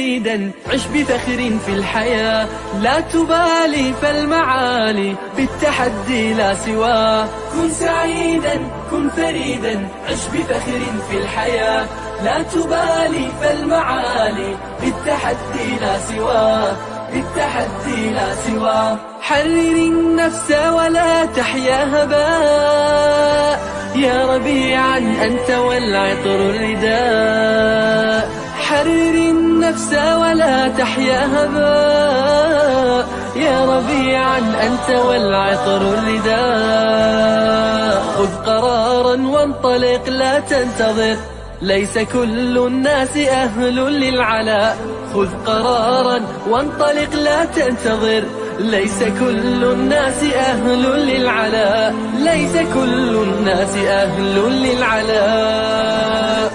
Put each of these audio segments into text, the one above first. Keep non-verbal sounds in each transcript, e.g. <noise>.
فريدا عش بفخر في الحياة لا تبالي فالمعالي بالتحدي لا سواه كن سعيدا كن فريدا عش بفخر في الحياة لا تبالي فالمعالي بالتحدي لا سواه بالتحدي لا سواه حرر النفس ولا تحيا هباء يا ربيعا أنت والعطر الرداء حرر النفس ولا تحيا هباء يا ربيعا أنت والعطر الرداء خذ قرارا وانطلق لا تنتظر ليس كل الناس أهل للعلاء خذ قرارا وانطلق لا تنتظر ليس كل الناس أهل للعلاء ليس كل الناس أهل للعلاء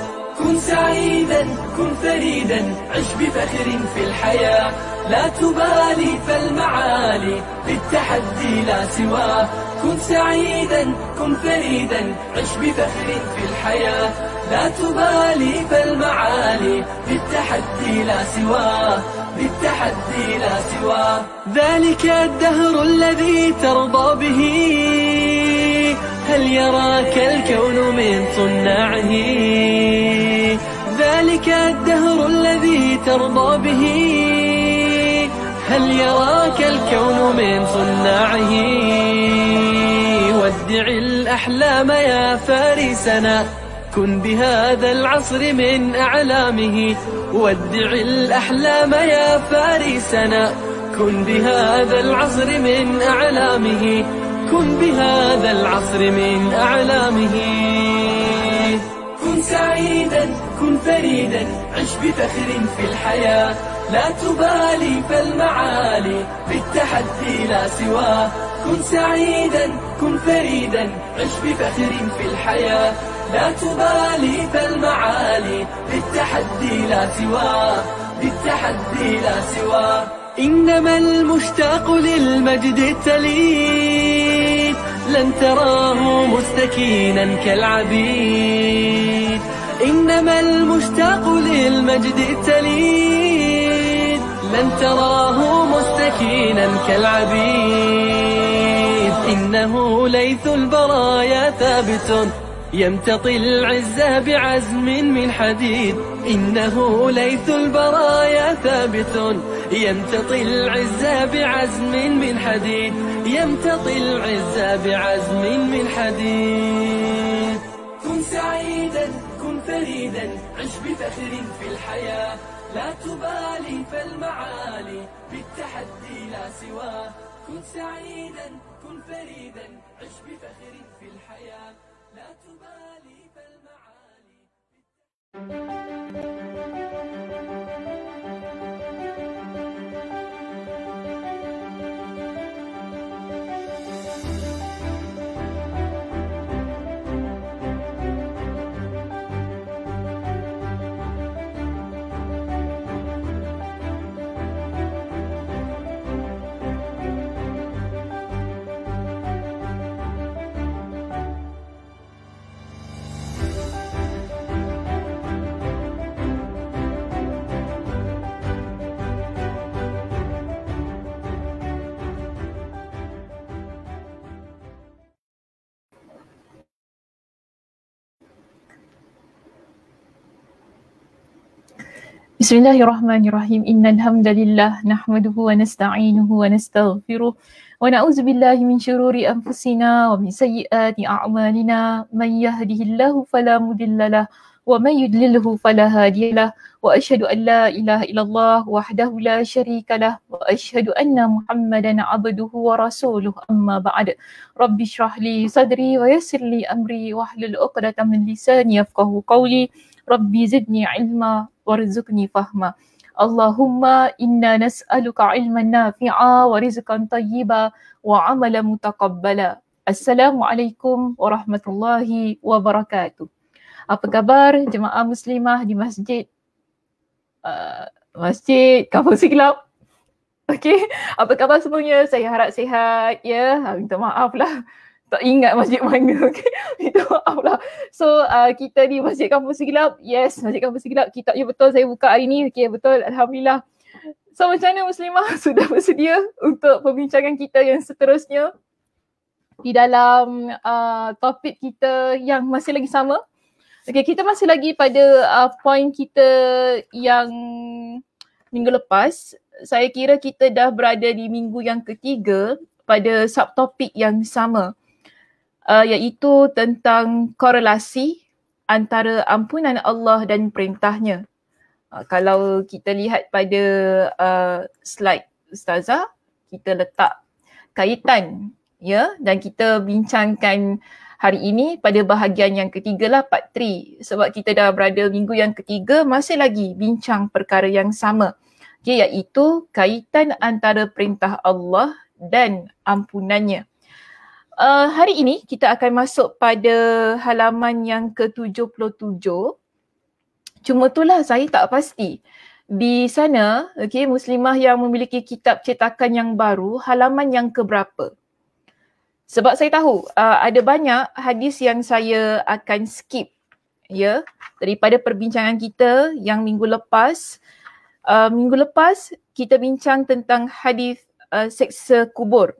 سعيدا كن فريدا عش بفخر في الحياة لا تبالي فالمعالي بالتحدي لا سوى كن سعيدا كن فريدا عش بفخر في الحياة لا تبالي فالمعالي بالتحدي لا سوى بالتحدي لا سوى ذلك الدهر الذي ترضى به هل يراك الكون من صناعه ذلك الدهر الذي ترضى به هل يراك الكون من صناعه وادع الأحلام يا فارسنا كن بهذا العصر من أعلامه وادع الأحلام يا فارسنا كن بهذا العصر من أعلامه كن بهذا العصر من أعلامه كن فريدا عش بفخر في الحياة لا تبالي فالمعالي بالتحدي لا سواه كن سعيدا كن فريدا عش بفخر في الحياة لا تبالي فالمعالي بالتحدي لا سواه بالتحدي لا سواه إنما المشتاق للمجد التليد لن تراه مستكينا كالعبيد إنما المشتاق للمجد التليد لن تراه مستكينا كالعبيد إنه ليث البرايا ثابت يمتطي العزة بعزم من حديد إنه ليث البرايا ثابت يمتطي العزة بعزم من حديد يمتطي العزة بعزم من حديد كن سعيدا فريدا عش بفخر في الحياة لا تبالي فالمعالي بالتحدي لا سواه كن سعيدا كن فريدا عش بفخر في الحياة لا تبالي فالمعالي بالتحدي بسم الله الرحمن الرحيم إن الحمد لله نحمده ونستعينه ونستغفره ونعوذ بالله من شرور أنفسنا ومن سيئات أعمالنا من يهده الله فلا مضل له ومن يدلله فلا هادي له وأشهد أن لا إله إلا الله وحده لا شريك له وأشهد أن محمدا عبده ورسوله أما بعد رب اشرح لي صدري ويسر لي أمري واحلل عقدة من لساني يفقه قولي ربي زدني علما warzuqni fahma. Allahumma inna nas'aluka ilman nafi'a wa rizqan tayyiba wa amala mutakabbala. Assalamualaikum warahmatullahi wabarakatuh. Apa khabar jemaah muslimah di masjid? Uh, masjid Kampung Siglap. <laughs> Okey, apa khabar semuanya? Saya harap sihat ya. Ha, minta maaf lah tak ingat masjid mana <laughs> okey itu Allah. so uh, kita di masjid kampung segilap yes masjid kampung segilap kita ya betul saya buka hari ni okey betul alhamdulillah so macam mana muslimah <laughs> sudah bersedia untuk perbincangan kita yang seterusnya di dalam uh, topik kita yang masih lagi sama okey kita masih lagi pada uh, point kita yang minggu lepas saya kira kita dah berada di minggu yang ketiga pada subtopik yang sama uh, iaitu tentang korelasi antara ampunan Allah dan perintahnya. Uh, kalau kita lihat pada uh, slide Ustazah, kita letak kaitan ya dan kita bincangkan hari ini pada bahagian yang ketiga lah part 3 sebab kita dah berada minggu yang ketiga masih lagi bincang perkara yang sama okay, iaitu kaitan antara perintah Allah dan ampunannya Eh, hari ini kita akan masuk pada halaman yang ke-77. Cuma itulah saya tak pasti. Di sana, okay, muslimah yang memiliki kitab cetakan yang baru, halaman yang ke berapa? Sebab saya tahu uh, ada banyak hadis yang saya akan skip ya daripada perbincangan kita yang minggu lepas uh, minggu lepas kita bincang tentang hadis uh, seksa kubur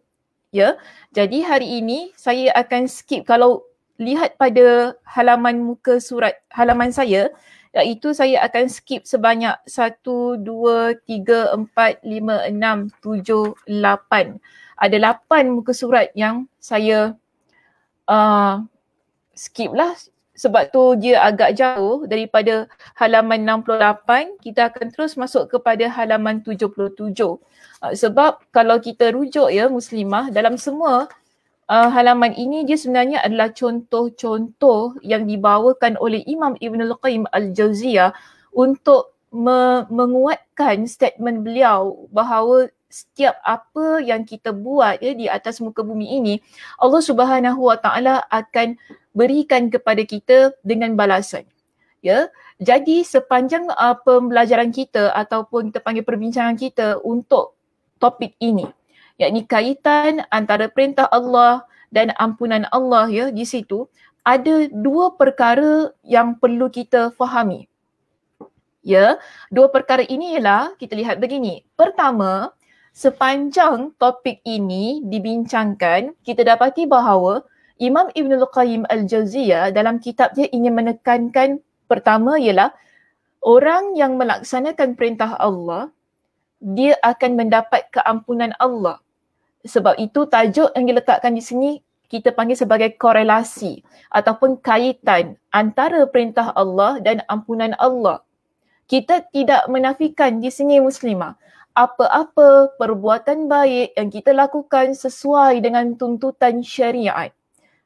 Ya. Jadi hari ini saya akan skip kalau lihat pada halaman muka surat halaman saya iaitu saya akan skip sebanyak 1 2 3 4 5 6 7 8. Ada 8 muka surat yang saya uh, skip lah sebab tu dia agak jauh daripada halaman 68 kita akan terus masuk kepada halaman 77 uh, ah, sebab kalau kita rujuk ya muslimah dalam semua uh, halaman ini dia sebenarnya adalah contoh-contoh yang dibawakan oleh Imam Ibn Al-Qayyim Al-Jawziyah untuk me- menguatkan statement beliau bahawa setiap apa yang kita buat ya di atas muka bumi ini Allah Subhanahu Wa Taala akan berikan kepada kita dengan balasan ya jadi sepanjang uh, pembelajaran kita ataupun kita panggil perbincangan kita untuk topik ini yakni kaitan antara perintah Allah dan ampunan Allah ya di situ ada dua perkara yang perlu kita fahami. Ya, dua perkara ini ialah kita lihat begini. Pertama, sepanjang topik ini dibincangkan, kita dapati bahawa Imam Ibn Al-Qayyim Al-Jawziyah dalam kitabnya ingin menekankan pertama ialah orang yang melaksanakan perintah Allah, dia akan mendapat keampunan Allah. Sebab itu tajuk yang diletakkan di sini kita panggil sebagai korelasi ataupun kaitan antara perintah Allah dan ampunan Allah. Kita tidak menafikan di sini muslimah apa-apa perbuatan baik yang kita lakukan sesuai dengan tuntutan syariat.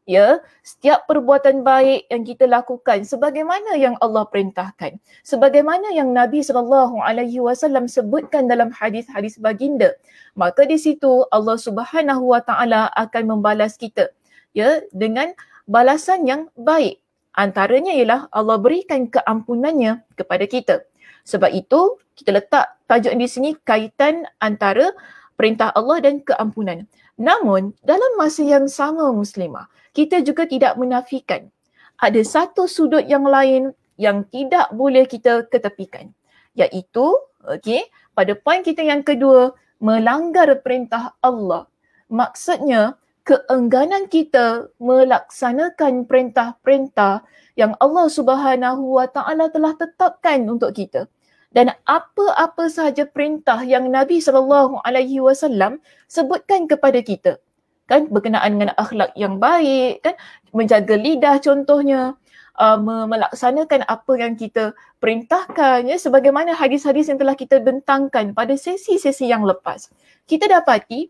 Ya, setiap perbuatan baik yang kita lakukan sebagaimana yang Allah perintahkan, sebagaimana yang Nabi sallallahu alaihi wasallam sebutkan dalam hadis-hadis baginda, maka di situ Allah Subhanahu wa taala akan membalas kita. Ya, dengan balasan yang baik. Antaranya ialah Allah berikan keampunannya kepada kita. Sebab itu kita letak tajuk di sini kaitan antara perintah Allah dan keampunan. Namun dalam masa yang sama muslimah, kita juga tidak menafikan ada satu sudut yang lain yang tidak boleh kita ketepikan. Iaitu okay, pada poin kita yang kedua, melanggar perintah Allah. Maksudnya keengganan kita melaksanakan perintah-perintah yang Allah Subhanahu Wa Taala telah tetapkan untuk kita. Dan apa-apa sahaja perintah yang Nabi Sallallahu Alaihi Wasallam sebutkan kepada kita, kan berkenaan dengan akhlak yang baik, kan menjaga lidah contohnya, uh, melaksanakan apa yang kita perintahkan, ya, sebagaimana hadis-hadis yang telah kita bentangkan pada sesi-sesi yang lepas. Kita dapati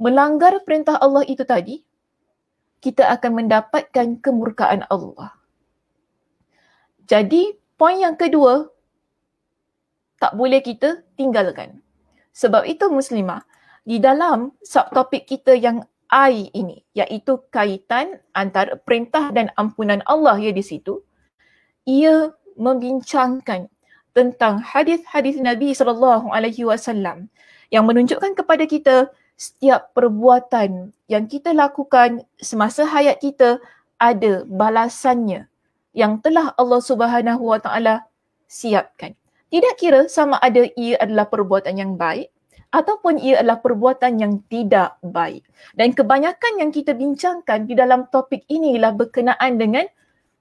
melanggar perintah Allah itu tadi, kita akan mendapatkan kemurkaan Allah. Jadi, poin yang kedua, tak boleh kita tinggalkan. Sebab itu muslimah, di dalam subtopik kita yang I ini, iaitu kaitan antara perintah dan ampunan Allah ya di situ, ia membincangkan tentang hadis-hadis Nabi sallallahu alaihi wasallam yang menunjukkan kepada kita setiap perbuatan yang kita lakukan semasa hayat kita ada balasannya yang telah Allah Subhanahu Wa Taala siapkan. Tidak kira sama ada ia adalah perbuatan yang baik ataupun ia adalah perbuatan yang tidak baik. Dan kebanyakan yang kita bincangkan di dalam topik inilah berkenaan dengan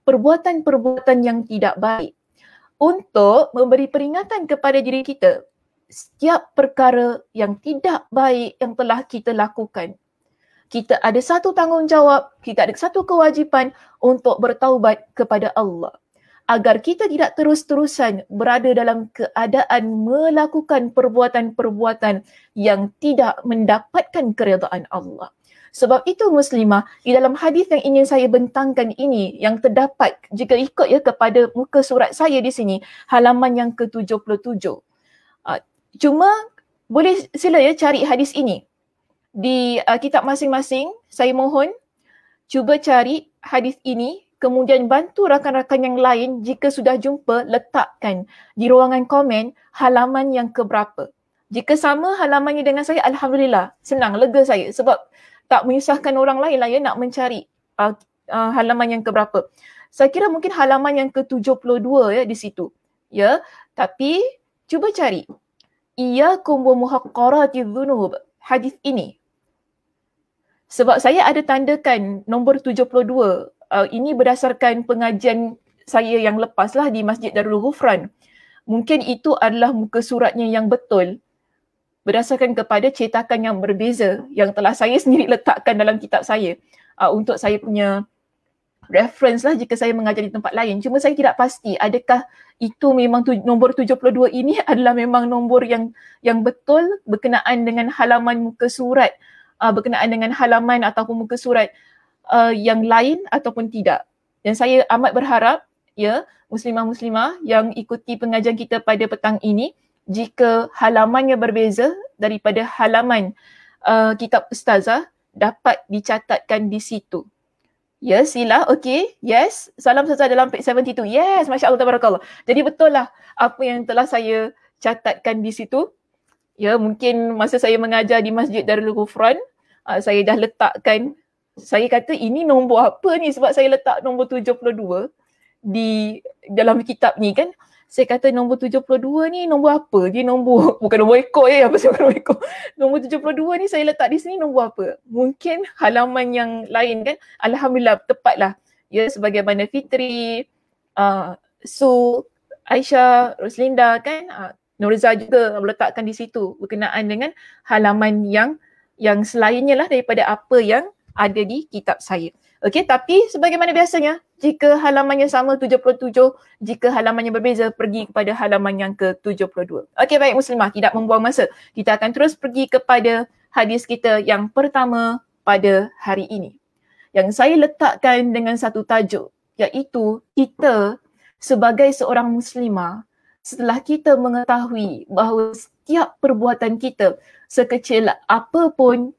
perbuatan-perbuatan yang tidak baik. Untuk memberi peringatan kepada diri kita setiap perkara yang tidak baik yang telah kita lakukan. Kita ada satu tanggungjawab, kita ada satu kewajipan untuk bertaubat kepada Allah. Agar kita tidak terus-terusan berada dalam keadaan melakukan perbuatan-perbuatan yang tidak mendapatkan keredaan Allah. Sebab itu muslimah, di dalam hadis yang ingin saya bentangkan ini yang terdapat jika ikut ya kepada muka surat saya di sini, halaman yang ke-77. Uh, Cuma boleh sila ya cari hadis ini di uh, kitab masing-masing. Saya mohon cuba cari hadis ini kemudian bantu rakan-rakan yang lain jika sudah jumpa letakkan di ruangan komen halaman yang keberapa. Jika sama halamannya dengan saya, Alhamdulillah. Senang, lega saya sebab tak menyusahkan orang lain lah ya nak mencari uh, uh, halaman yang keberapa. Saya kira mungkin halaman yang ke-72 ya di situ. Ya, tapi cuba cari iyakum wa muhaqqarati dhunub hadis ini sebab saya ada tandakan nombor 72 uh, ini berdasarkan pengajian saya yang lepas lah di Masjid Darul Ghufran mungkin itu adalah muka suratnya yang betul berdasarkan kepada cetakan yang berbeza yang telah saya sendiri <laughs> letakkan dalam kitab saya uh, untuk saya punya reference lah jika saya mengajar di tempat lain. Cuma saya tidak pasti adakah itu memang tu, nombor 72 ini <laughs> adalah memang nombor yang yang betul berkenaan dengan halaman muka surat uh, berkenaan dengan halaman ataupun muka surat uh, yang lain ataupun tidak. Dan saya amat berharap ya muslimah-muslimah yang ikuti pengajian kita pada petang ini jika halamannya berbeza daripada halaman uh, kitab ustazah dapat dicatatkan di situ Yes, Sila. Okay. Yes. Salam sejahtera dalam page 72. Yes. Masya Allah. Tabarakallah. Jadi betul lah apa yang telah saya catatkan di situ. Ya, mungkin masa saya mengajar di Masjid Darul Gufran, uh, ah, saya dah letakkan, saya kata ini nombor apa ni sebab saya letak nombor 72 di dalam kitab ni kan saya kata nombor 72 ni nombor apa? Dia nombor, <laughs> bukan nombor ekor ya, apa siapa nombor ekor. Nombor 72 ni saya letak di sini nombor apa? Mungkin halaman yang lain kan? Alhamdulillah tepatlah. Ya, sebagaimana Fitri, uh, Su, Aisyah, Roslinda kan? Uh, Nurza juga meletakkan di situ berkenaan dengan halaman yang yang selainnya lah daripada apa yang ada di kitab saya. Okey, tapi sebagaimana biasanya, jika halamannya sama 77 jika halamannya berbeza pergi kepada halaman yang ke-72 okey baik muslimah tidak membuang masa kita akan terus pergi kepada hadis kita yang pertama pada hari ini yang saya letakkan dengan satu tajuk iaitu kita sebagai seorang muslimah setelah kita mengetahui bahawa setiap perbuatan kita sekecil apapun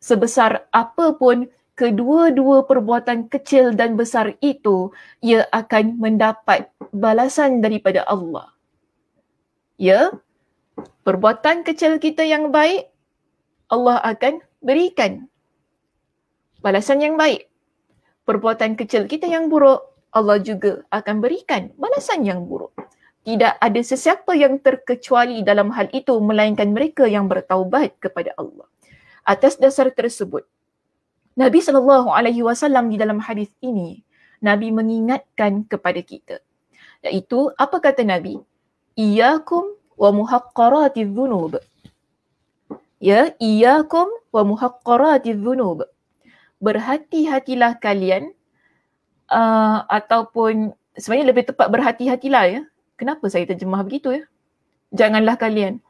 sebesar apapun kedua-dua perbuatan kecil dan besar itu ia akan mendapat balasan daripada Allah. Ya. Perbuatan kecil kita yang baik Allah akan berikan balasan yang baik. Perbuatan kecil kita yang buruk Allah juga akan berikan balasan yang buruk. Tidak ada sesiapa yang terkecuali dalam hal itu melainkan mereka yang bertaubat kepada Allah. Atas dasar tersebut Nabi sallallahu alaihi wasallam di dalam hadis ini Nabi mengingatkan kepada kita iaitu apa kata Nabi iyyakum wa muhaqqaratiz dhunub ya iyyakum wa muhaqqaratiz dhunub berhati-hatilah kalian uh, ataupun sebenarnya lebih tepat berhati-hatilah ya kenapa saya terjemah begitu ya janganlah kalian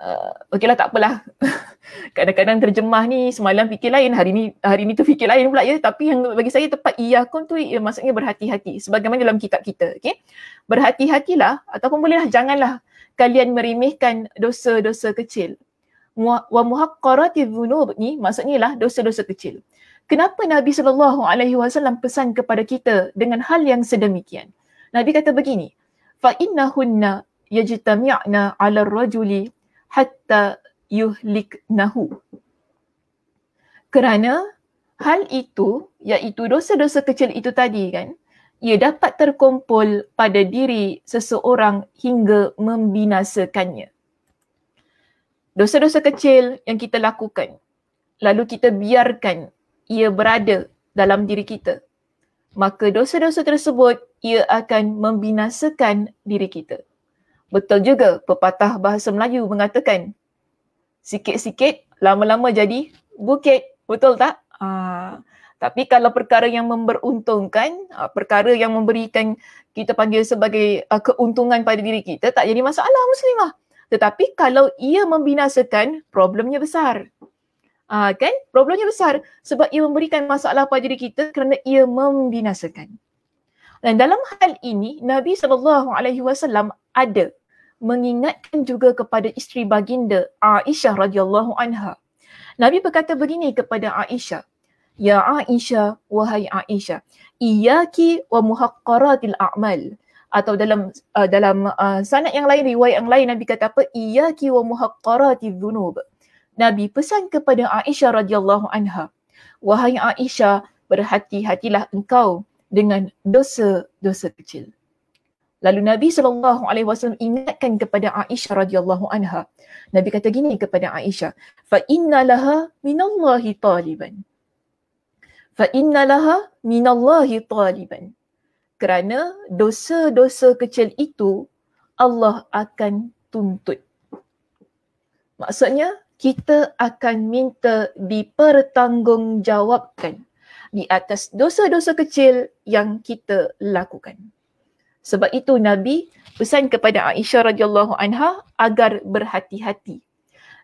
uh, okeylah tak apalah. <laughs> Kadang-kadang terjemah ni semalam fikir lain, hari ni hari ni tu fikir lain pula ya. Tapi yang bagi saya tepat iya iyakun tu ya, maksudnya berhati-hati. Sebagaimana dalam kitab kita, okey. Berhati-hatilah ataupun bolehlah janganlah kalian meremehkan dosa-dosa kecil. Wa muhaqqarati dhunub ni maksudnya lah dosa-dosa kecil. Kenapa Nabi sallallahu alaihi wasallam pesan kepada kita dengan hal yang sedemikian? Nabi kata begini, fa innahunna yajtami'na 'ala ar-rajuli hatta Yuhlik Nahu. Kerana hal itu, iaitu dosa-dosa kecil itu tadi kan, ia dapat terkumpul pada diri seseorang hingga membinasakannya. Dosa-dosa kecil yang kita lakukan, lalu kita biarkan ia berada dalam diri kita, maka dosa-dosa tersebut ia akan membinasakan diri kita. Betul juga pepatah bahasa Melayu mengatakan sikit-sikit lama-lama jadi bukit. Betul tak? Ha. Tapi kalau perkara yang memberuntungkan, ah, perkara yang memberikan kita panggil sebagai ah, keuntungan pada diri kita tak jadi masalah muslimah. Tetapi kalau ia membinasakan, problemnya besar. Ah kan? Problemnya besar sebab ia memberikan masalah pada diri kita kerana ia membinasakan. Dan dalam hal ini Nabi saw ada mengingatkan juga kepada isteri baginda Aisyah radhiyallahu anha. Nabi berkata begini kepada Aisyah, "Ya Aisyah, wahai Aisyah, iyyaki wa muhaqqaratil a'mal." Atau dalam uh, dalam uh, sanad yang lain riwayat yang lain Nabi kata apa? "Iyyaki wa muhaqqaratiz dhunub." Nabi pesan kepada Aisyah radhiyallahu anha, "Wahai Aisyah, berhati-hatilah engkau dengan dosa-dosa kecil." Lalu Nabi sallallahu alaihi wasallam ingatkan kepada Aisyah radhiyallahu anha. Nabi kata gini kepada Aisyah, "Fa inna laha minallahi taliban." Fa inna laha minallahi taliban. Kerana dosa-dosa kecil itu Allah akan tuntut. Maksudnya kita akan minta dipertanggungjawabkan di atas dosa-dosa kecil yang kita lakukan. Sebab itu Nabi pesan kepada Aisyah radhiyallahu anha agar berhati-hati.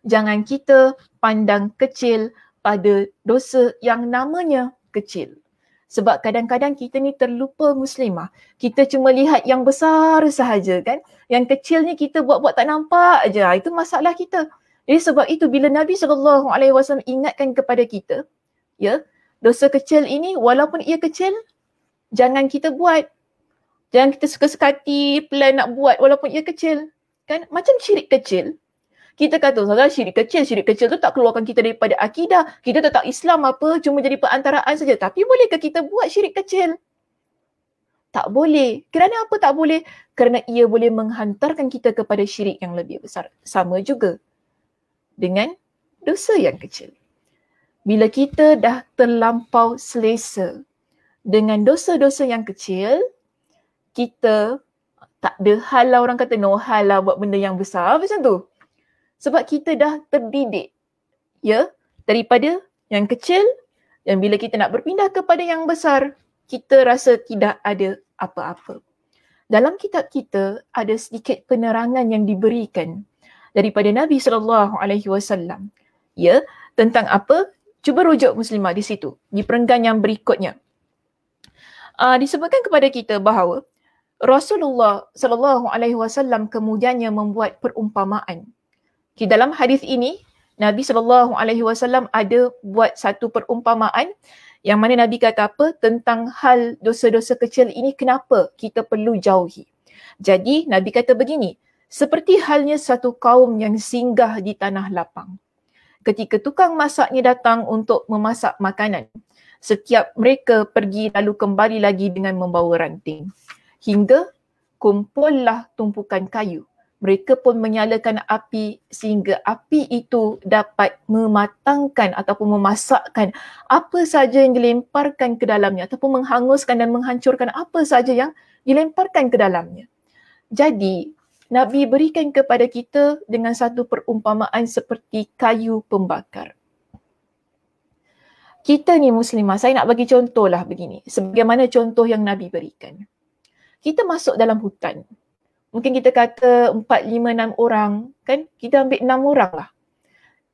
Jangan kita pandang kecil pada dosa yang namanya kecil. Sebab kadang-kadang kita ni terlupa muslimah. Kita cuma lihat yang besar sahaja kan. Yang kecil ni kita buat-buat tak nampak aja. Ah, itu masalah kita. Jadi sebab itu bila Nabi sallallahu alaihi wasallam ingatkan kepada kita, ya, dosa kecil ini walaupun ia kecil jangan kita buat Jangan kita suka-suka hati plan nak buat walaupun ia kecil kan macam syirik kecil kita kata Ustazah syirik kecil, syirik kecil tu tak keluarkan kita daripada akidah kita tetap Islam apa cuma jadi perantaraan saja tapi bolehkah kita buat syirik kecil? Tak boleh. Kerana apa tak boleh? Kerana ia boleh menghantarkan kita kepada syirik yang lebih besar. Sama juga dengan dosa yang kecil. Bila kita dah terlampau selesa dengan dosa-dosa yang kecil, kita tak ada hal lah orang kata no hal lah buat benda yang besar macam tu. Sebab kita dah terdidik ya daripada yang kecil yang bila kita nak berpindah kepada yang besar kita rasa tidak ada apa-apa. Dalam kitab kita ada sedikit penerangan yang diberikan daripada Nabi sallallahu alaihi wasallam. Ya, tentang apa? Cuba rujuk muslimah di situ, di perenggan yang berikutnya. Uh, disebutkan kepada kita bahawa Rasulullah sallallahu alaihi wasallam kemudiannya membuat perumpamaan. Di dalam hadis ini, Nabi sallallahu alaihi wasallam ada buat satu perumpamaan yang mana Nabi kata apa tentang hal dosa-dosa kecil ini kenapa kita perlu jauhi. Jadi Nabi kata begini, seperti halnya satu kaum yang singgah di tanah lapang. Ketika tukang masaknya datang untuk memasak makanan, setiap mereka pergi lalu kembali lagi dengan membawa ranting hingga kumpullah tumpukan kayu. Mereka pun menyalakan api sehingga api itu dapat mematangkan ataupun memasakkan apa sahaja yang dilemparkan ke dalamnya ataupun menghanguskan dan menghancurkan apa sahaja yang dilemparkan ke dalamnya. Jadi, Nabi berikan kepada kita dengan satu perumpamaan seperti kayu pembakar. Kita ni muslimah, saya nak bagi contohlah begini. Sebagaimana contoh yang Nabi berikan kita masuk dalam hutan. Mungkin kita kata empat lima enam orang kan, kita ambil enam orang lah.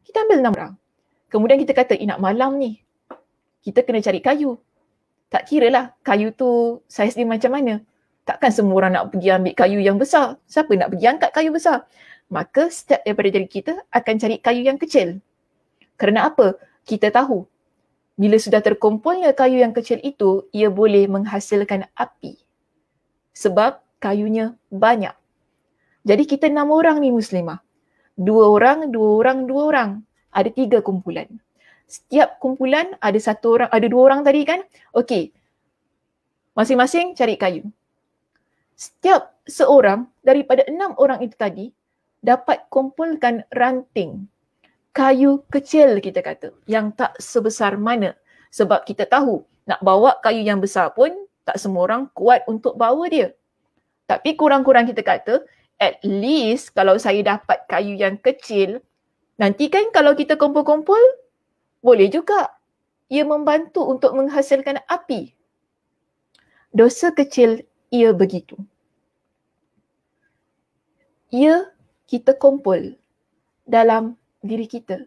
Kita ambil enam orang. Kemudian kita kata, eh nak malam ni, kita kena cari kayu. Tak kira lah kayu tu saiz dia macam mana. Takkan semua orang nak pergi ambil kayu yang besar. Siapa nak pergi angkat kayu besar? Maka setiap daripada diri kita akan cari kayu yang kecil. Kerana apa? Kita tahu bila sudah terkumpulnya kayu yang kecil itu, ia boleh menghasilkan api sebab kayunya banyak. Jadi kita enam orang ni muslimah. Dua orang, dua orang, dua orang. Ada tiga kumpulan. Setiap kumpulan ada satu orang, ada dua orang tadi kan? Okey. Masing-masing cari kayu. Setiap seorang daripada enam orang itu tadi dapat kumpulkan ranting. Kayu kecil kita kata yang tak sebesar mana. Sebab kita tahu nak bawa kayu yang besar pun tak semua orang kuat untuk bawa dia. Tapi kurang-kurang kita kata, at least kalau saya dapat kayu yang kecil, nanti kan kalau kita kumpul-kumpul, boleh juga. Ia membantu untuk menghasilkan api. Dosa kecil ia begitu. Ia kita kumpul dalam diri kita.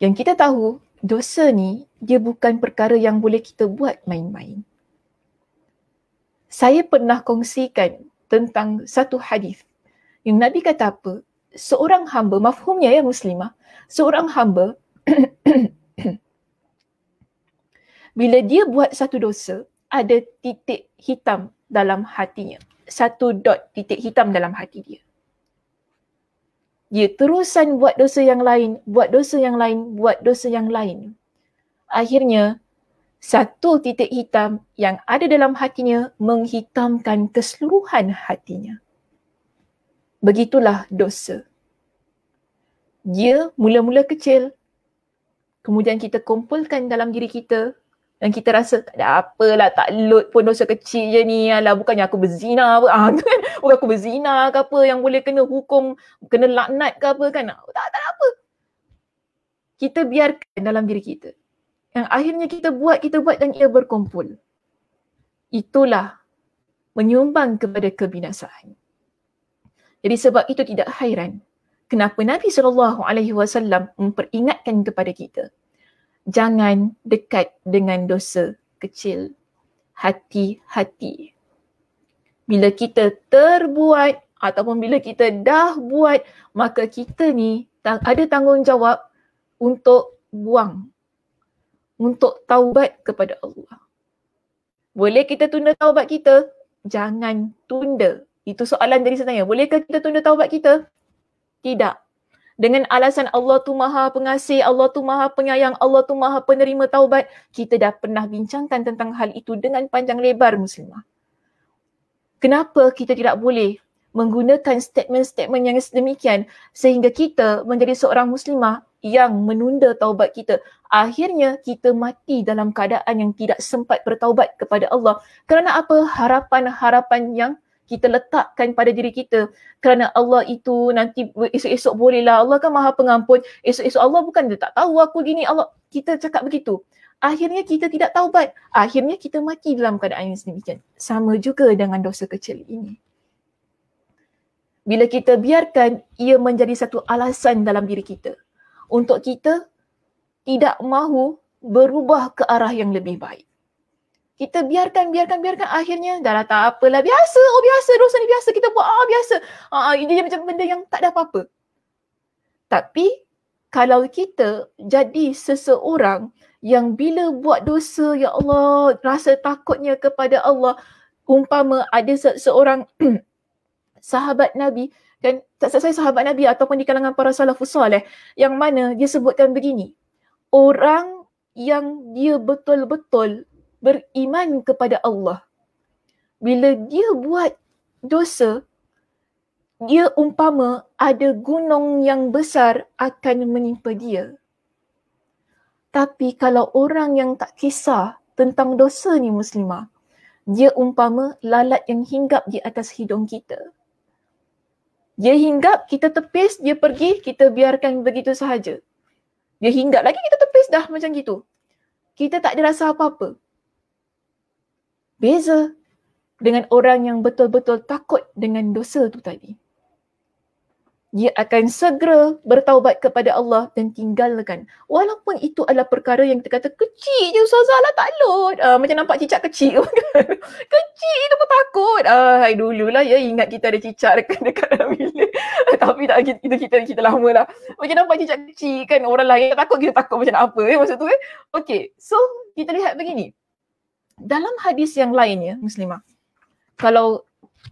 Yang kita tahu dosa ni dia bukan perkara yang boleh kita buat main-main. Saya pernah kongsikan tentang satu hadis yang Nabi kata apa? Seorang hamba, mafhumnya ya muslimah, seorang hamba <coughs> bila dia buat satu dosa, ada titik hitam dalam hatinya. Satu dot titik hitam dalam hati dia dia terusan buat dosa yang lain, buat dosa yang lain, buat dosa yang lain. Akhirnya, satu titik hitam yang ada dalam hatinya menghitamkan keseluruhan hatinya. Begitulah dosa. Dia mula-mula kecil, kemudian kita kumpulkan dalam diri kita yang kita rasa tak ada apalah tak load pun dosa kecil je ni alah bukannya aku berzina apa <laughs> ah kan bukan aku berzina ke apa yang boleh kena hukum kena laknat ke apa kan tak ada apa kita biarkan dalam diri kita yang akhirnya kita buat kita buat dan ia berkumpul itulah menyumbang kepada kebinasaan jadi sebab itu tidak hairan kenapa Nabi sallallahu alaihi wasallam memperingatkan kepada kita jangan dekat dengan dosa kecil. Hati-hati. Bila kita terbuat ataupun bila kita dah buat, maka kita ni ada tanggungjawab untuk buang. Untuk taubat kepada Allah. Boleh kita tunda taubat kita? Jangan tunda. Itu soalan dari saya. Bolehkah kita tunda taubat kita? Tidak dengan alasan Allah tu maha pengasih, Allah tu maha penyayang, Allah tu maha penerima taubat, kita dah pernah bincangkan tentang hal itu dengan panjang lebar muslimah. Kenapa kita tidak boleh menggunakan statement-statement yang sedemikian sehingga kita menjadi seorang muslimah yang menunda taubat kita. Akhirnya kita mati dalam keadaan yang tidak sempat bertaubat kepada Allah. Kerana apa? Harapan-harapan yang kita letakkan pada diri kita kerana Allah itu nanti esok-esok bolehlah Allah kan maha pengampun esok-esok Allah bukan dia tak tahu aku gini Allah kita cakap begitu akhirnya kita tidak taubat akhirnya kita mati dalam keadaan yang sedemikian sama juga dengan dosa kecil ini bila kita biarkan ia menjadi satu alasan dalam diri kita untuk kita tidak mahu berubah ke arah yang lebih baik kita biarkan, biarkan, biarkan. Akhirnya dah lah tak apalah. Biasa, oh biasa. Dosa ni biasa. Kita buat, ah biasa. Ah, ah, ini macam benda yang tak ada apa-apa. Tapi kalau kita jadi seseorang yang bila buat dosa, ya Allah, rasa takutnya kepada Allah. Umpama ada seorang <clears throat> sahabat Nabi, kan, tak saya sahabat Nabi ataupun di kalangan para salafus salih, yang mana dia sebutkan begini. Orang yang dia betul-betul beriman kepada Allah. Bila dia buat dosa, dia umpama ada gunung yang besar akan menimpa dia. Tapi kalau orang yang tak kisah tentang dosa ni muslimah, dia umpama lalat yang hinggap di atas hidung kita. Dia hinggap, kita tepis, dia pergi, kita biarkan begitu sahaja. Dia hinggap lagi, kita tepis dah macam gitu. Kita tak ada rasa apa-apa beza dengan orang yang betul-betul takut dengan dosa tu tadi. Dia akan segera bertaubat kepada Allah dan tinggalkan. Walaupun itu adalah perkara yang kita kata kecil je Ustazah lah tak lut. Uh, macam nampak cicak kecil. kan? <laughs> kecil tu pun takut. Uh, hai dululah ya ingat kita ada cicak dekat, dekat dalam bilik. <laughs> Tapi tak, itu kita, kita, kita lama lah. Macam nampak cicak kecil kan orang lain takut kita takut macam apa eh, maksud tu eh. Okay so kita lihat begini dalam hadis yang lainnya muslimah kalau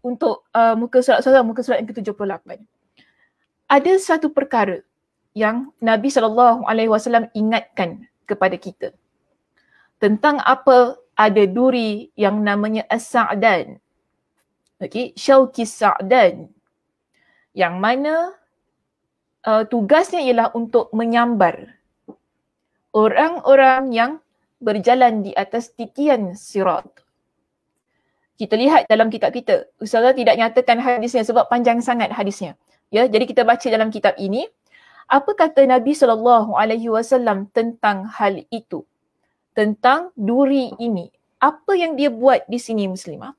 untuk uh, muka surat surat muka surat yang ke-78 ada satu perkara yang Nabi sallallahu alaihi wasallam ingatkan kepada kita tentang apa ada duri yang namanya as-sa'dan okey syauqi sa'dan yang mana uh, tugasnya ialah untuk menyambar orang-orang yang berjalan di atas titian sirat. Kita lihat dalam kitab kita. Ustazah tidak nyatakan hadisnya sebab panjang sangat hadisnya. Ya, jadi kita baca dalam kitab ini. Apa kata Nabi sallallahu alaihi wasallam tentang hal itu? Tentang duri ini. Apa yang dia buat di sini muslimah?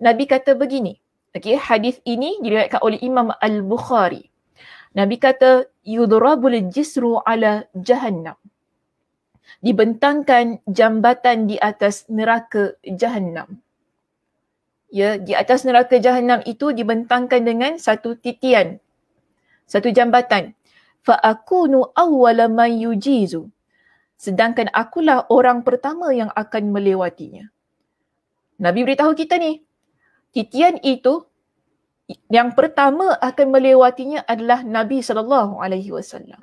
Nabi kata begini. Okey, hadis ini diriwayatkan oleh Imam Al-Bukhari. Nabi kata yudrabul jisru ala jahannam dibentangkan jambatan di atas neraka jahanam. Ya, di atas neraka jahanam itu dibentangkan dengan satu titian. Satu jambatan. Fa aku nu awwala man yujizu. Sedangkan akulah orang pertama yang akan melewatinya. Nabi beritahu kita ni, titian itu yang pertama akan melewatinya adalah Nabi sallallahu alaihi wasallam.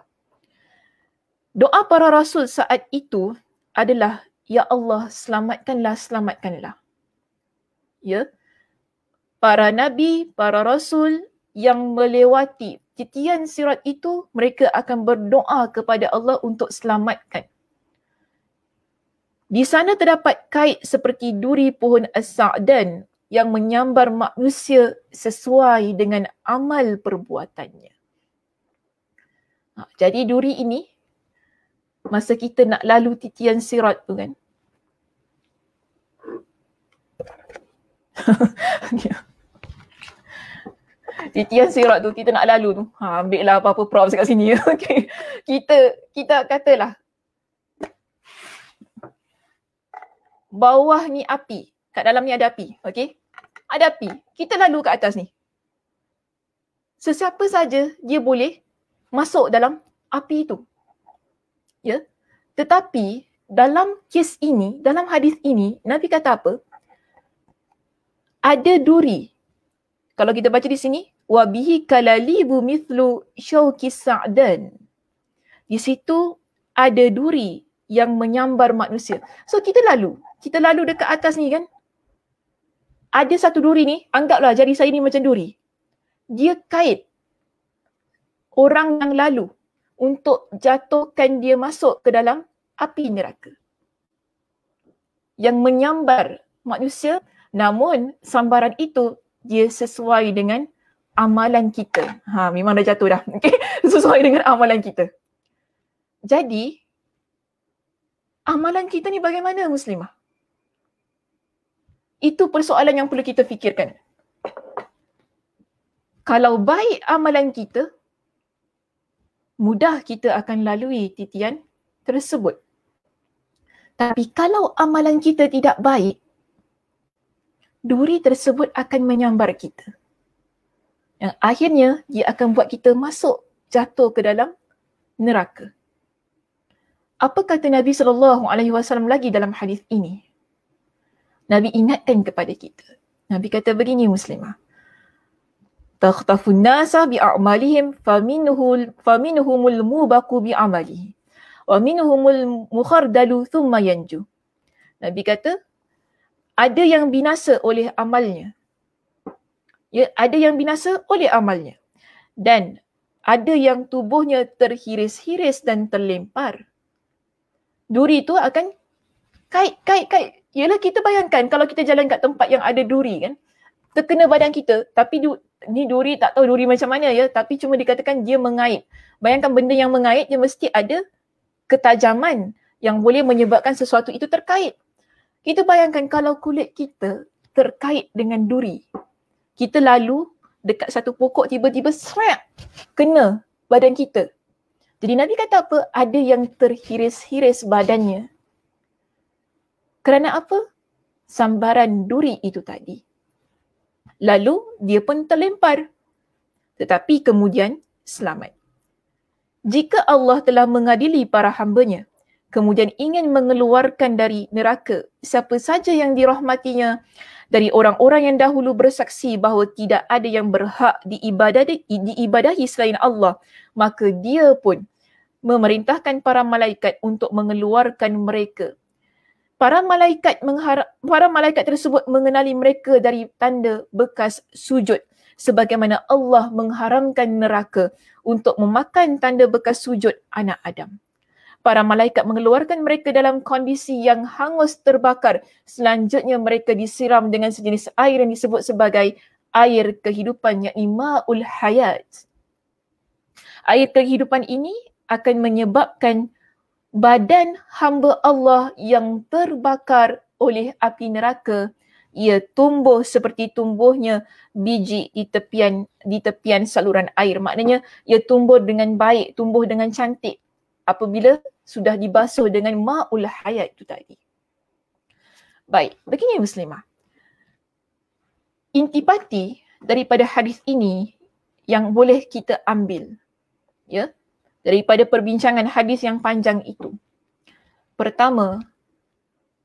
Doa para rasul saat itu adalah ya Allah selamatkanlah selamatkanlah. Ya. Para nabi, para rasul yang melewati titian sirat itu mereka akan berdoa kepada Allah untuk selamatkan. Di sana terdapat kait seperti duri pohon as-sa'dan yang menyambar manusia sesuai dengan amal perbuatannya. Ha, jadi duri ini masa kita nak lalu titian sirat tu kan. <laughs> titian sirat tu kita nak lalu tu. Ha, ambil lah apa-apa props kat sini. <laughs> okay. Kita kita katalah bawah ni api. Kat dalam ni ada api. Okay. Ada api. Kita lalu kat atas ni. Sesiapa saja dia boleh masuk dalam api itu ya tetapi dalam kes ini dalam hadis ini nabi kata apa ada duri kalau kita baca di sini wa bihi kalalibu mithlu syauqis sa'dan di situ ada duri yang menyambar manusia so kita lalu kita lalu dekat atas ni kan ada satu duri ni anggaplah jari saya ni macam duri dia kait orang yang lalu untuk jatuhkan dia masuk ke dalam api neraka yang menyambar manusia namun sambaran itu dia sesuai dengan amalan kita. Ha memang dah jatuh dah. <laughs> Okay, sesuai dengan amalan kita. Jadi amalan kita ni bagaimana muslimah? Itu persoalan yang perlu kita fikirkan. Kalau baik amalan kita, mudah kita akan lalui titian tersebut. Tapi kalau amalan kita tidak baik, duri tersebut akan menyambar kita. Yang akhirnya dia akan buat kita masuk jatuh ke dalam neraka. Apa kata Nabi sallallahu alaihi wasallam lagi dalam hadis ini? Nabi ingatkan kepada kita. Nabi kata begini muslimah takhtafu nasa bi a'malihim faminuhul faminhumul mubaku bi amalihi wa minhumul mukhardalu thumma yanju nabi kata ada yang binasa oleh amalnya ya ada yang binasa oleh amalnya dan ada yang tubuhnya terhiris-hiris dan terlempar duri itu akan kait kait kait Yalah kita bayangkan kalau kita jalan kat tempat yang ada duri kan terkena badan kita tapi ni duri tak tahu duri macam mana ya tapi cuma dikatakan dia mengait. Bayangkan benda yang mengait dia mesti ada ketajaman yang boleh menyebabkan sesuatu itu terkait. Kita bayangkan kalau kulit kita terkait dengan duri. Kita lalu dekat satu pokok tiba-tiba serak kena badan kita. Jadi Nabi kata apa? Ada yang terhiris-hiris badannya. Kerana apa? Sambaran duri itu tadi lalu dia pun terlempar tetapi kemudian selamat jika Allah telah mengadili para hambanya kemudian ingin mengeluarkan dari neraka siapa saja yang dirahmatinya dari orang-orang yang dahulu bersaksi bahawa tidak ada yang berhak diibadahi, diibadahi selain Allah maka dia pun memerintahkan para malaikat untuk mengeluarkan mereka para malaikat mengharap para malaikat tersebut mengenali mereka dari tanda bekas sujud sebagaimana Allah mengharamkan neraka untuk memakan tanda bekas sujud anak Adam. Para malaikat mengeluarkan mereka dalam kondisi yang hangus terbakar. Selanjutnya mereka disiram dengan sejenis air yang disebut sebagai air kehidupan yakni ma'ul hayat. Air kehidupan ini akan menyebabkan badan hamba Allah yang terbakar oleh api neraka ia tumbuh seperti tumbuhnya biji di tepian di tepian saluran air maknanya ia tumbuh dengan baik tumbuh dengan cantik apabila sudah dibasuh dengan maul hayat itu tadi baik begini muslimah intipati daripada hadis ini yang boleh kita ambil ya yeah? daripada perbincangan hadis yang panjang itu. Pertama,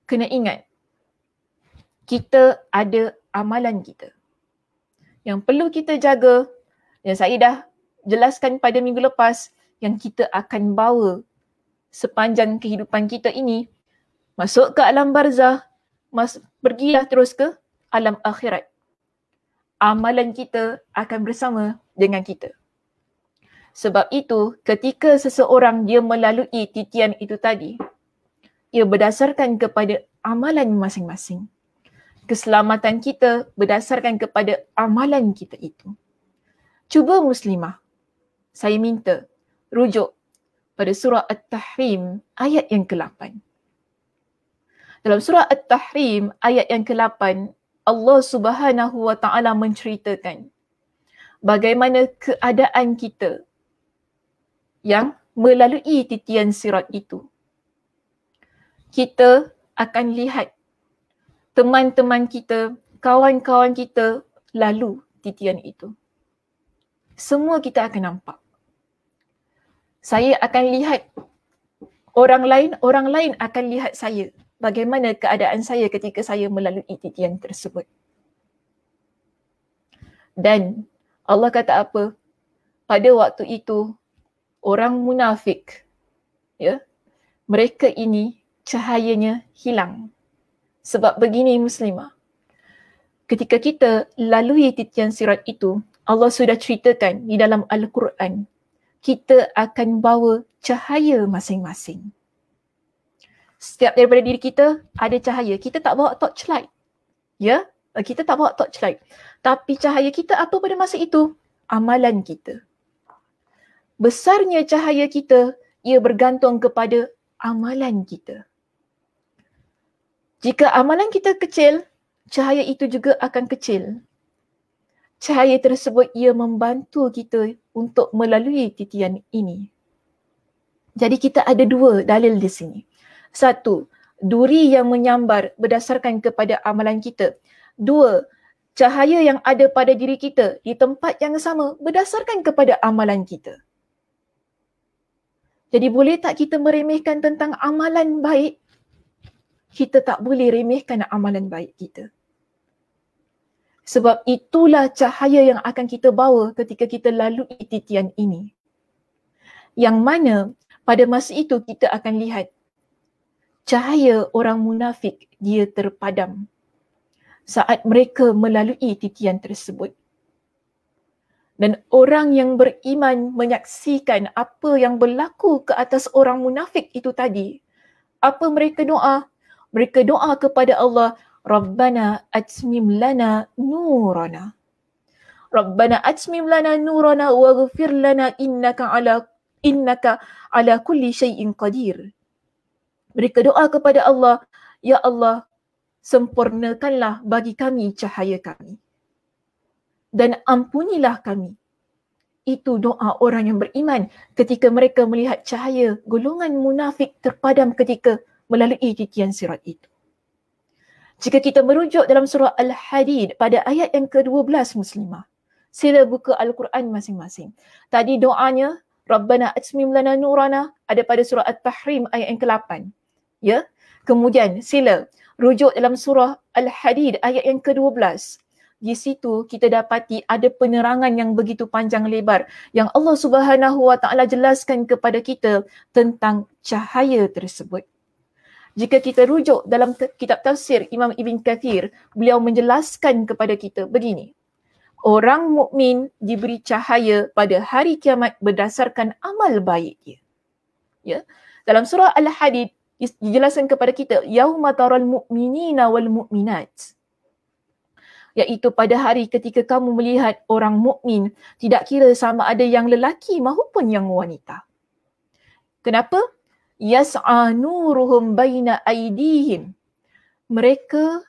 kena ingat kita ada amalan kita. Yang perlu kita jaga, yang saya dah jelaskan pada minggu lepas, yang kita akan bawa sepanjang kehidupan kita ini, masuk ke alam barzah, mas- pergilah terus ke alam akhirat. Amalan kita akan bersama dengan kita. Sebab itu ketika seseorang dia melalui titian itu tadi, ia berdasarkan kepada amalan masing-masing. Keselamatan kita berdasarkan kepada amalan kita itu. Cuba muslimah, saya minta rujuk pada surah At-Tahrim ayat yang ke-8. Dalam surah At-Tahrim ayat yang ke-8, Allah Subhanahu Wa Ta'ala menceritakan bagaimana keadaan kita yang melalui titian sirat itu. Kita akan lihat teman-teman kita, kawan-kawan kita lalu titian itu. Semua kita akan nampak. Saya akan lihat orang lain, orang lain akan lihat saya. Bagaimana keadaan saya ketika saya melalui titian tersebut. Dan Allah kata apa? Pada waktu itu orang munafik. Ya. Mereka ini cahayanya hilang. Sebab begini muslimah. Ketika kita lalui titian sirat itu, Allah sudah ceritakan di dalam al-Quran, kita akan bawa cahaya masing-masing. Setiap daripada diri kita ada cahaya. Kita tak bawa torchlight. Ya? Kita tak bawa torchlight. Tapi cahaya kita apa pada masa itu? Amalan kita besarnya cahaya kita ia bergantung kepada amalan kita. Jika amalan kita kecil, cahaya itu juga akan kecil. Cahaya tersebut ia membantu kita untuk melalui titian ini. Jadi kita ada dua dalil di sini. Satu, duri yang menyambar berdasarkan kepada amalan kita. Dua, cahaya yang ada pada diri kita di tempat yang sama berdasarkan kepada amalan kita. Jadi boleh tak kita meremehkan tentang amalan baik? Kita tak boleh remehkan amalan baik kita. Sebab itulah cahaya yang akan kita bawa ketika kita lalui titian ini. Yang mana pada masa itu kita akan lihat cahaya orang munafik dia terpadam saat mereka melalui titian tersebut dan orang yang beriman menyaksikan apa yang berlaku ke atas orang munafik itu tadi apa mereka doa mereka doa kepada Allah rabbana atmim lana nurana rabbana atmim lana nurana waghfir lana innaka ala innaka ala kulli shay'in qadir mereka doa kepada Allah ya Allah sempurnakanlah bagi kami cahaya kami dan ampunilah kami. Itu doa orang yang beriman ketika mereka melihat cahaya golongan munafik terpadam ketika melalui titian sirat itu. Jika kita merujuk dalam surah Al-Hadid pada ayat yang ke-12 muslimah, sila buka Al-Quran masing-masing. Tadi doanya, Rabbana atmim lana nurana ada pada surah At-Tahrim ayat yang ke-8. Ya? Kemudian sila rujuk dalam surah Al-Hadid ayat yang ke-12 di situ kita dapati ada penerangan yang begitu panjang lebar yang Allah Subhanahu Wa Taala jelaskan kepada kita tentang cahaya tersebut. Jika kita rujuk dalam kitab tafsir Imam Ibn Kathir, beliau menjelaskan kepada kita begini. Orang mukmin diberi cahaya pada hari kiamat berdasarkan amal baik dia. Ya. Dalam surah Al-Hadid dijelaskan kepada kita yauma taral mu'minina wal mu'minat iaitu pada hari ketika kamu melihat orang mukmin tidak kira sama ada yang lelaki maupun yang wanita. Kenapa? Yas'a nuruhum baina aidihim. Mereka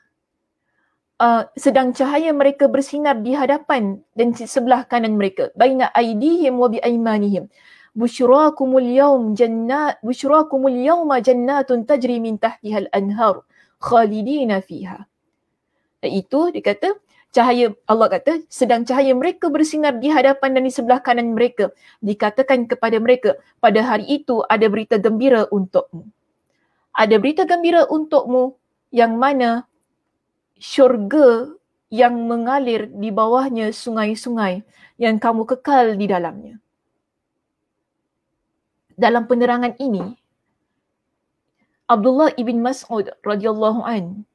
Uh, sedang cahaya mereka bersinar di hadapan dan sebelah kanan mereka baina aidihim wa biaimanihim busyurakumul yaum jannat busyurakumul yauma jannatun tajri min tahtiha al anhar khalidina fiha Eh, itu dia kata cahaya Allah kata sedang cahaya mereka bersinar di hadapan dan di sebelah kanan mereka dikatakan kepada mereka pada hari itu ada berita gembira untukmu ada berita gembira untukmu yang mana syurga yang mengalir di bawahnya sungai-sungai yang kamu kekal di dalamnya dalam penerangan ini Abdullah ibn Mas'ud radhiyallahu anhu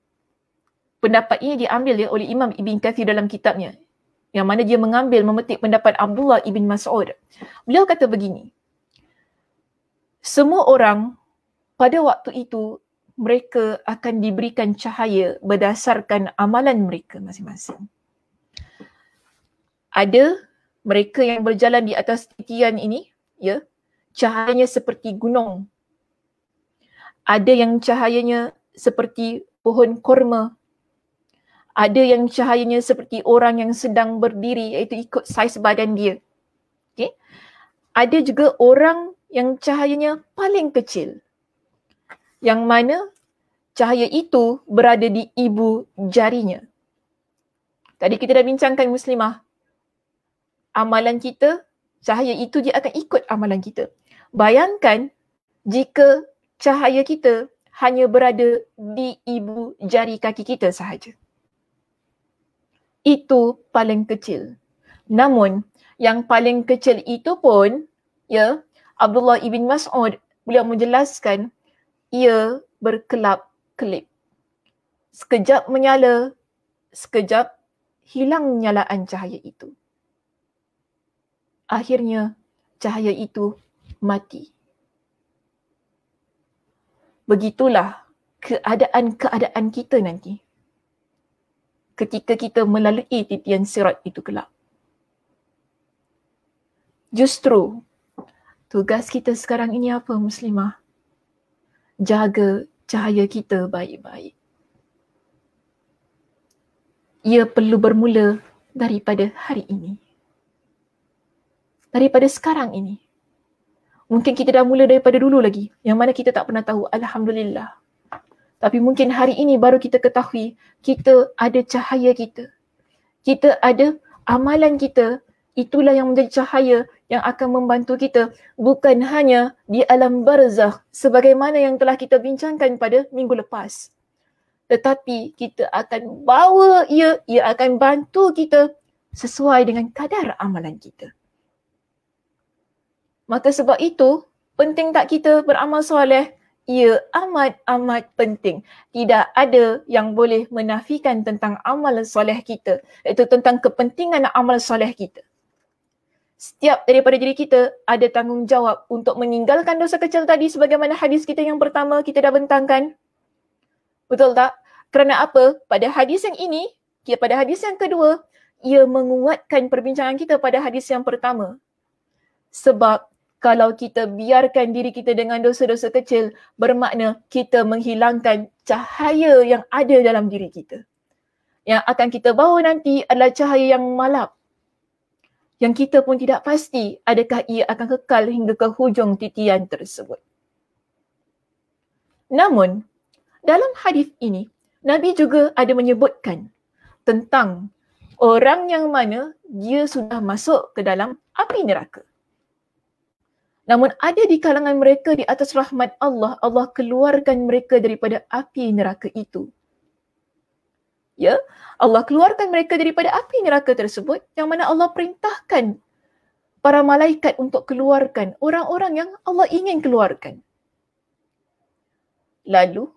pendapat ini diambil ya oleh Imam Ibn Kathir dalam kitabnya yang mana dia mengambil memetik pendapat Abdullah Ibn Mas'ud. Beliau kata begini. Semua orang pada waktu itu mereka akan diberikan cahaya berdasarkan amalan mereka masing-masing. Ada mereka yang berjalan di atas titian ini, ya. Cahayanya seperti gunung. Ada yang cahayanya seperti pohon korma ada yang cahayanya seperti orang yang sedang berdiri iaitu ikut saiz badan dia. Okay. Ada juga orang yang cahayanya paling kecil. Yang mana cahaya itu berada di ibu jarinya. Tadi kita dah bincangkan muslimah. Amalan kita, cahaya itu dia akan ikut amalan kita. Bayangkan jika cahaya kita hanya berada di ibu jari kaki kita sahaja itu paling kecil. Namun yang paling kecil itu pun ya Abdullah ibn Mas'ud beliau menjelaskan ia berkelap-kelip. Sekejap menyala, sekejap hilang nyalaan cahaya itu. Akhirnya cahaya itu mati. Begitulah keadaan-keadaan kita nanti ketika kita melalui titian sirat itu kelak. Justru tugas kita sekarang ini apa muslimah? Jaga cahaya kita baik-baik. Ia perlu bermula daripada hari ini. Daripada sekarang ini. Mungkin kita dah mula daripada dulu lagi. Yang mana kita tak pernah tahu. Alhamdulillah. Tapi mungkin hari ini baru kita ketahui kita ada cahaya kita. Kita ada amalan kita. Itulah yang menjadi cahaya yang akan membantu kita bukan hanya di alam barzah sebagaimana yang telah kita bincangkan pada minggu lepas. Tetapi kita akan bawa ia, ia akan bantu kita sesuai dengan kadar amalan kita. Maka sebab itu penting tak kita beramal soleh ia amat-amat penting. Tidak ada yang boleh menafikan tentang amal soleh kita, iaitu tentang kepentingan amal soleh kita. Setiap daripada diri kita ada tanggungjawab untuk meninggalkan dosa kecil tadi sebagaimana hadis kita yang pertama kita dah bentangkan. Betul tak? Kerana apa? Pada hadis yang ini, ya, pada hadis yang kedua, ia menguatkan perbincangan kita pada hadis yang pertama. Sebab kalau kita biarkan diri kita dengan dosa-dosa kecil bermakna kita menghilangkan cahaya yang ada dalam diri kita. Yang akan kita bawa nanti adalah cahaya yang malap. Yang kita pun tidak pasti adakah ia akan kekal hingga ke hujung titian tersebut. Namun, dalam hadis ini, Nabi juga ada menyebutkan tentang orang yang mana dia sudah masuk ke dalam api neraka. Namun ada di kalangan mereka di atas rahmat Allah, Allah keluarkan mereka daripada api neraka itu. Ya, Allah keluarkan mereka daripada api neraka tersebut yang mana Allah perintahkan para malaikat untuk keluarkan orang-orang yang Allah ingin keluarkan. Lalu,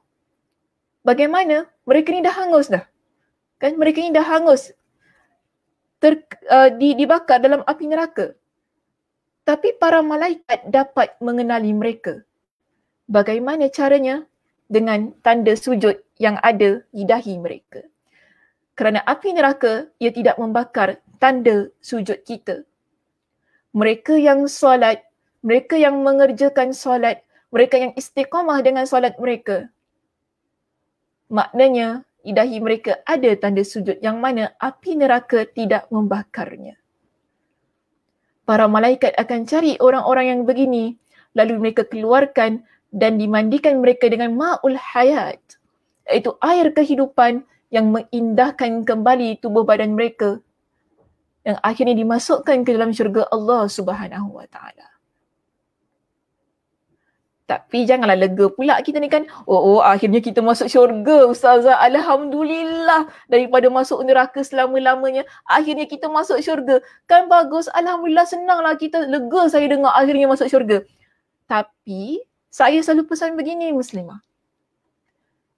bagaimana mereka ni dah hangus dah? Kan mereka ni dah hangus ter, uh, dibakar dalam api neraka tapi para malaikat dapat mengenali mereka. Bagaimana caranya? Dengan tanda sujud yang ada di dahi mereka. Kerana api neraka, ia tidak membakar tanda sujud kita. Mereka yang solat, mereka yang mengerjakan solat, mereka yang istiqamah dengan solat mereka. Maknanya, di dahi mereka ada tanda sujud yang mana api neraka tidak membakarnya para malaikat akan cari orang-orang yang begini lalu mereka keluarkan dan dimandikan mereka dengan ma'ul hayat iaitu air kehidupan yang mengindahkan kembali tubuh badan mereka yang akhirnya dimasukkan ke dalam syurga Allah Subhanahu wa taala. Tapi janganlah lega pula kita ni kan. Oh, oh akhirnya kita masuk syurga Ustazah. Alhamdulillah daripada masuk neraka selama-lamanya. Akhirnya kita masuk syurga. Kan bagus. Alhamdulillah senanglah kita lega saya dengar akhirnya masuk syurga. Tapi saya selalu pesan begini Muslimah.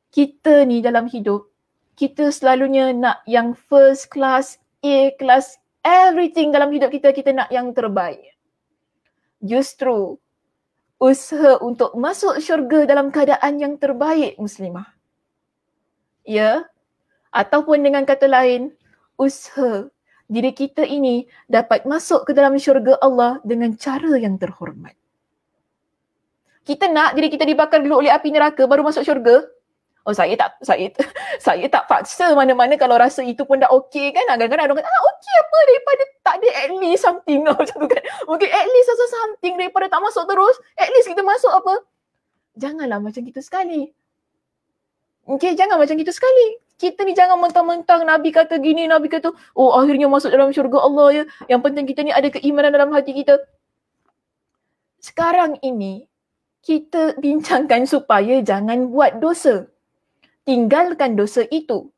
Kita ni dalam hidup, kita selalunya nak yang first class, A class, everything dalam hidup kita, kita nak yang terbaik. Justru usaha untuk masuk syurga dalam keadaan yang terbaik muslimah. Ya, ataupun dengan kata lain, usaha diri kita ini dapat masuk ke dalam syurga Allah dengan cara yang terhormat. Kita nak diri kita dibakar dulu oleh api neraka baru masuk syurga? Oh saya tak saya <laughs> saya tak paksa mana-mana kalau rasa itu pun dah okey kan. Ah, kadang-kadang orang kata ah okey apa daripada tak ada at least something lah <laughs> macam tu kan. Mungkin at least rasa something daripada tak masuk terus. At least kita masuk apa. Janganlah macam kita sekali. Okay, jangan macam kita sekali. Kita ni jangan mentang-mentang Nabi kata gini, Nabi kata, oh akhirnya masuk dalam syurga Allah ya. Yang penting kita ni ada keimanan dalam hati kita. Sekarang ini, kita bincangkan supaya jangan buat dosa tinggalkan dosa itu.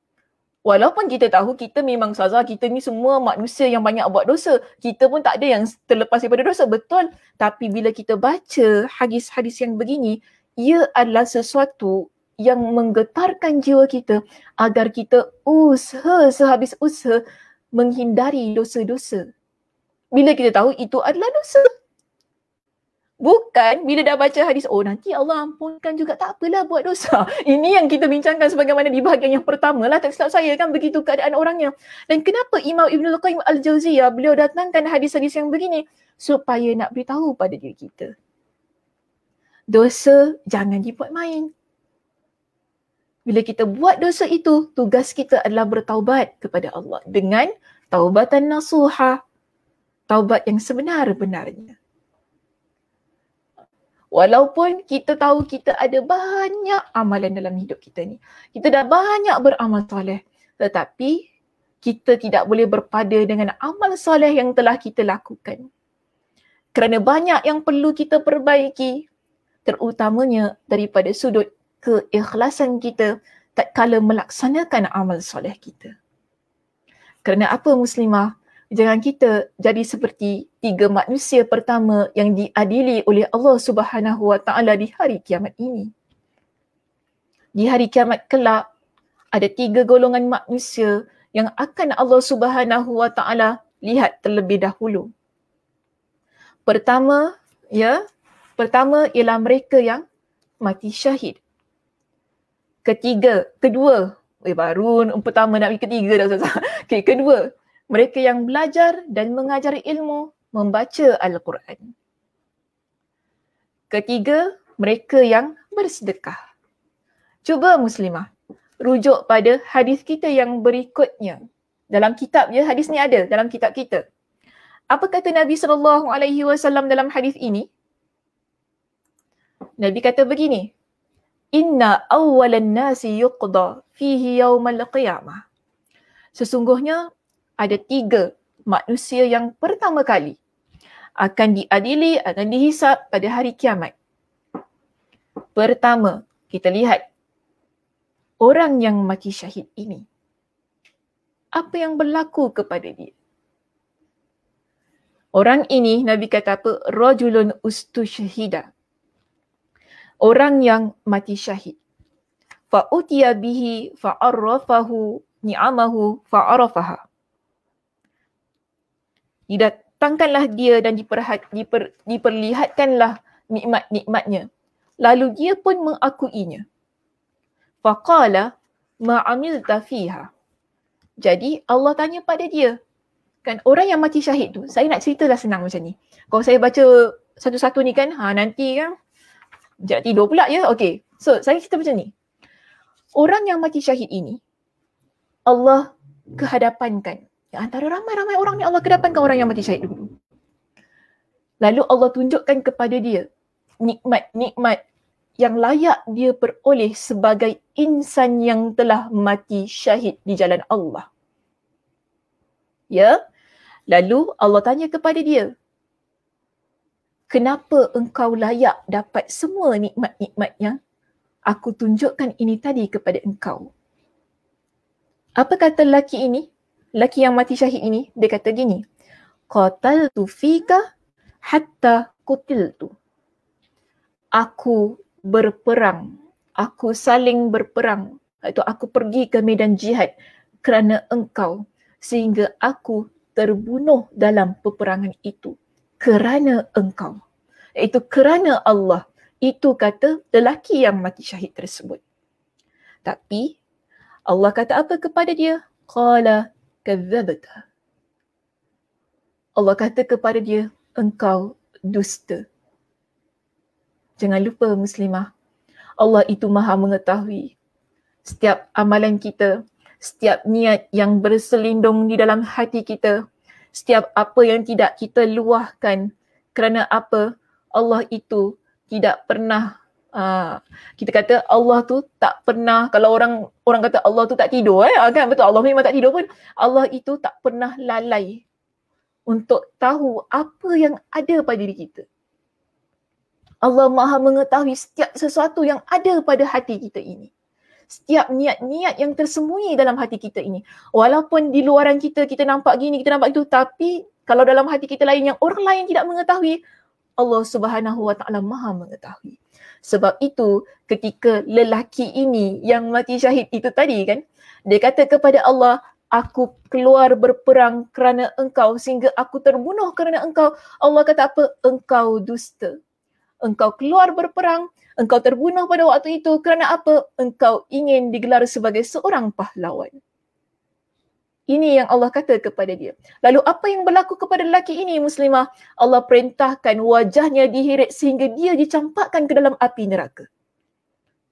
Walaupun kita tahu kita memang sazah, kita ni semua manusia yang banyak buat dosa. Kita pun tak ada yang terlepas daripada dosa, betul. Tapi bila kita baca hadis-hadis yang begini, ia adalah sesuatu yang menggetarkan jiwa kita agar kita usaha sehabis usaha menghindari dosa-dosa. Bila kita tahu itu adalah dosa, Bukan bila dah baca hadis, oh nanti Allah ampunkan juga, tak apalah buat dosa. <laughs> Ini yang kita bincangkan sebagaimana di bahagian yang pertama lah, tak silap saya kan begitu keadaan orangnya. Dan kenapa Imam Ibn Luqayyim al Jauziyah beliau datangkan hadis-hadis yang begini? Supaya nak beritahu pada diri kita. Dosa jangan dibuat main. Bila kita buat dosa itu, tugas kita adalah bertaubat kepada Allah dengan taubatan nasuha. Taubat yang sebenar-benarnya. Walaupun kita tahu kita ada banyak amalan dalam hidup kita ni. Kita dah banyak beramal soleh. Tetapi kita tidak boleh berpada dengan amal soleh yang telah kita lakukan. Kerana banyak yang perlu kita perbaiki. Terutamanya daripada sudut keikhlasan kita tak kala melaksanakan amal soleh kita. Kerana apa muslimah? Jangan kita jadi seperti tiga manusia pertama yang diadili oleh Allah Subhanahu Wa Taala di hari kiamat ini. Di hari kiamat kelak ada tiga golongan manusia yang akan Allah Subhanahu Wa Taala lihat terlebih dahulu. Pertama, ya, pertama ialah mereka yang mati syahid. Ketiga, kedua, eh baru pertama nak pergi ketiga dah. <laughs> Okay, kedua, mereka yang belajar dan mengajar ilmu membaca Al-Quran. Ketiga, mereka yang bersedekah. Cuba muslimah, rujuk pada hadis kita yang berikutnya. Dalam kitab ya, hadis ni ada dalam kitab kita. Apa kata Nabi sallallahu alaihi wasallam dalam hadis ini? Nabi kata begini. Inna awalan nasi yuqda fihi yaumal qiyamah. Sesungguhnya ada tiga manusia yang pertama kali akan diadili, akan dihisap pada hari kiamat. Pertama, kita lihat orang yang mati syahid ini. Apa yang berlaku kepada dia? Orang ini, Nabi kata apa? Rajulun ustu syahida. Orang yang mati syahid. Fa'utiya bihi fa'arrafahu ni'amahu fa'arafaha. Dia datangkanlah dia dan diper, diperlihatkanlah nikmat-nikmatnya. Lalu dia pun mengakuinya. Faqala ma'amil tafiha. Jadi Allah tanya pada dia. Kan orang yang mati syahid tu, saya nak cerita ceritalah senang macam ni. Kalau saya baca satu-satu ni kan, ha, nanti kan. Sekejap tidur pula ya. okey. So saya cerita macam ni. Orang yang mati syahid ini, Allah kehadapankan, Ya, antara ramai-ramai orang ni Allah kedapankan orang yang mati syahid dulu. Lalu Allah tunjukkan kepada dia nikmat-nikmat yang layak dia peroleh sebagai insan yang telah mati syahid di jalan Allah. Ya? Lalu Allah tanya kepada dia, kenapa engkau layak dapat semua nikmat-nikmat yang aku tunjukkan ini tadi kepada engkau? Apa kata lelaki ini? lelaki yang mati syahid ini dia kata gini tu fika hatta tu. aku berperang aku saling berperang iaitu aku pergi ke medan jihad kerana engkau sehingga aku terbunuh dalam peperangan itu kerana engkau iaitu kerana Allah itu kata lelaki yang mati syahid tersebut tapi Allah kata apa kepada dia qala kadzabta. Allah kata kepada dia, engkau dusta. Jangan lupa muslimah, Allah itu maha mengetahui setiap amalan kita, setiap niat yang berselindung di dalam hati kita, setiap apa yang tidak kita luahkan kerana apa Allah itu tidak pernah Ha, kita kata Allah tu tak pernah kalau orang orang kata Allah tu tak tidur eh ha, kan betul Allah memang tak tidur pun Allah itu tak pernah lalai untuk tahu apa yang ada pada diri kita. Allah Maha mengetahui setiap sesuatu yang ada pada hati kita ini. Setiap niat-niat yang tersembunyi dalam hati kita ini. Walaupun di luaran kita kita nampak gini, kita nampak itu tapi kalau dalam hati kita lain yang orang lain tidak mengetahui, Allah Subhanahu Wa Taala Maha mengetahui. Sebab itu ketika lelaki ini yang mati syahid itu tadi kan, dia kata kepada Allah, aku keluar berperang kerana engkau sehingga aku terbunuh kerana engkau. Allah kata apa? Engkau dusta. Engkau keluar berperang, engkau terbunuh pada waktu itu kerana apa? Engkau ingin digelar sebagai seorang pahlawan. Ini yang Allah kata kepada dia. Lalu apa yang berlaku kepada lelaki ini muslimah? Allah perintahkan wajahnya dihirik sehingga dia dicampakkan ke dalam api neraka.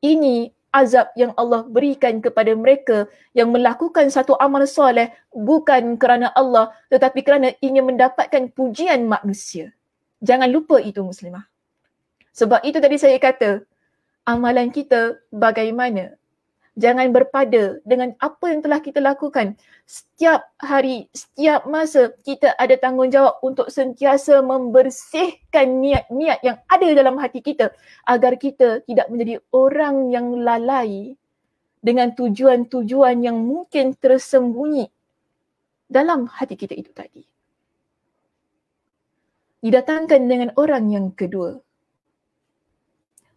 Ini azab yang Allah berikan kepada mereka yang melakukan satu amal soleh bukan kerana Allah tetapi kerana ingin mendapatkan pujian manusia. Jangan lupa itu muslimah. Sebab itu tadi saya kata amalan kita bagaimana jangan berpada dengan apa yang telah kita lakukan. Setiap hari, setiap masa kita ada tanggungjawab untuk sentiasa membersihkan niat-niat yang ada dalam hati kita agar kita tidak menjadi orang yang lalai dengan tujuan-tujuan yang mungkin tersembunyi dalam hati kita itu tadi. Didatangkan dengan orang yang kedua.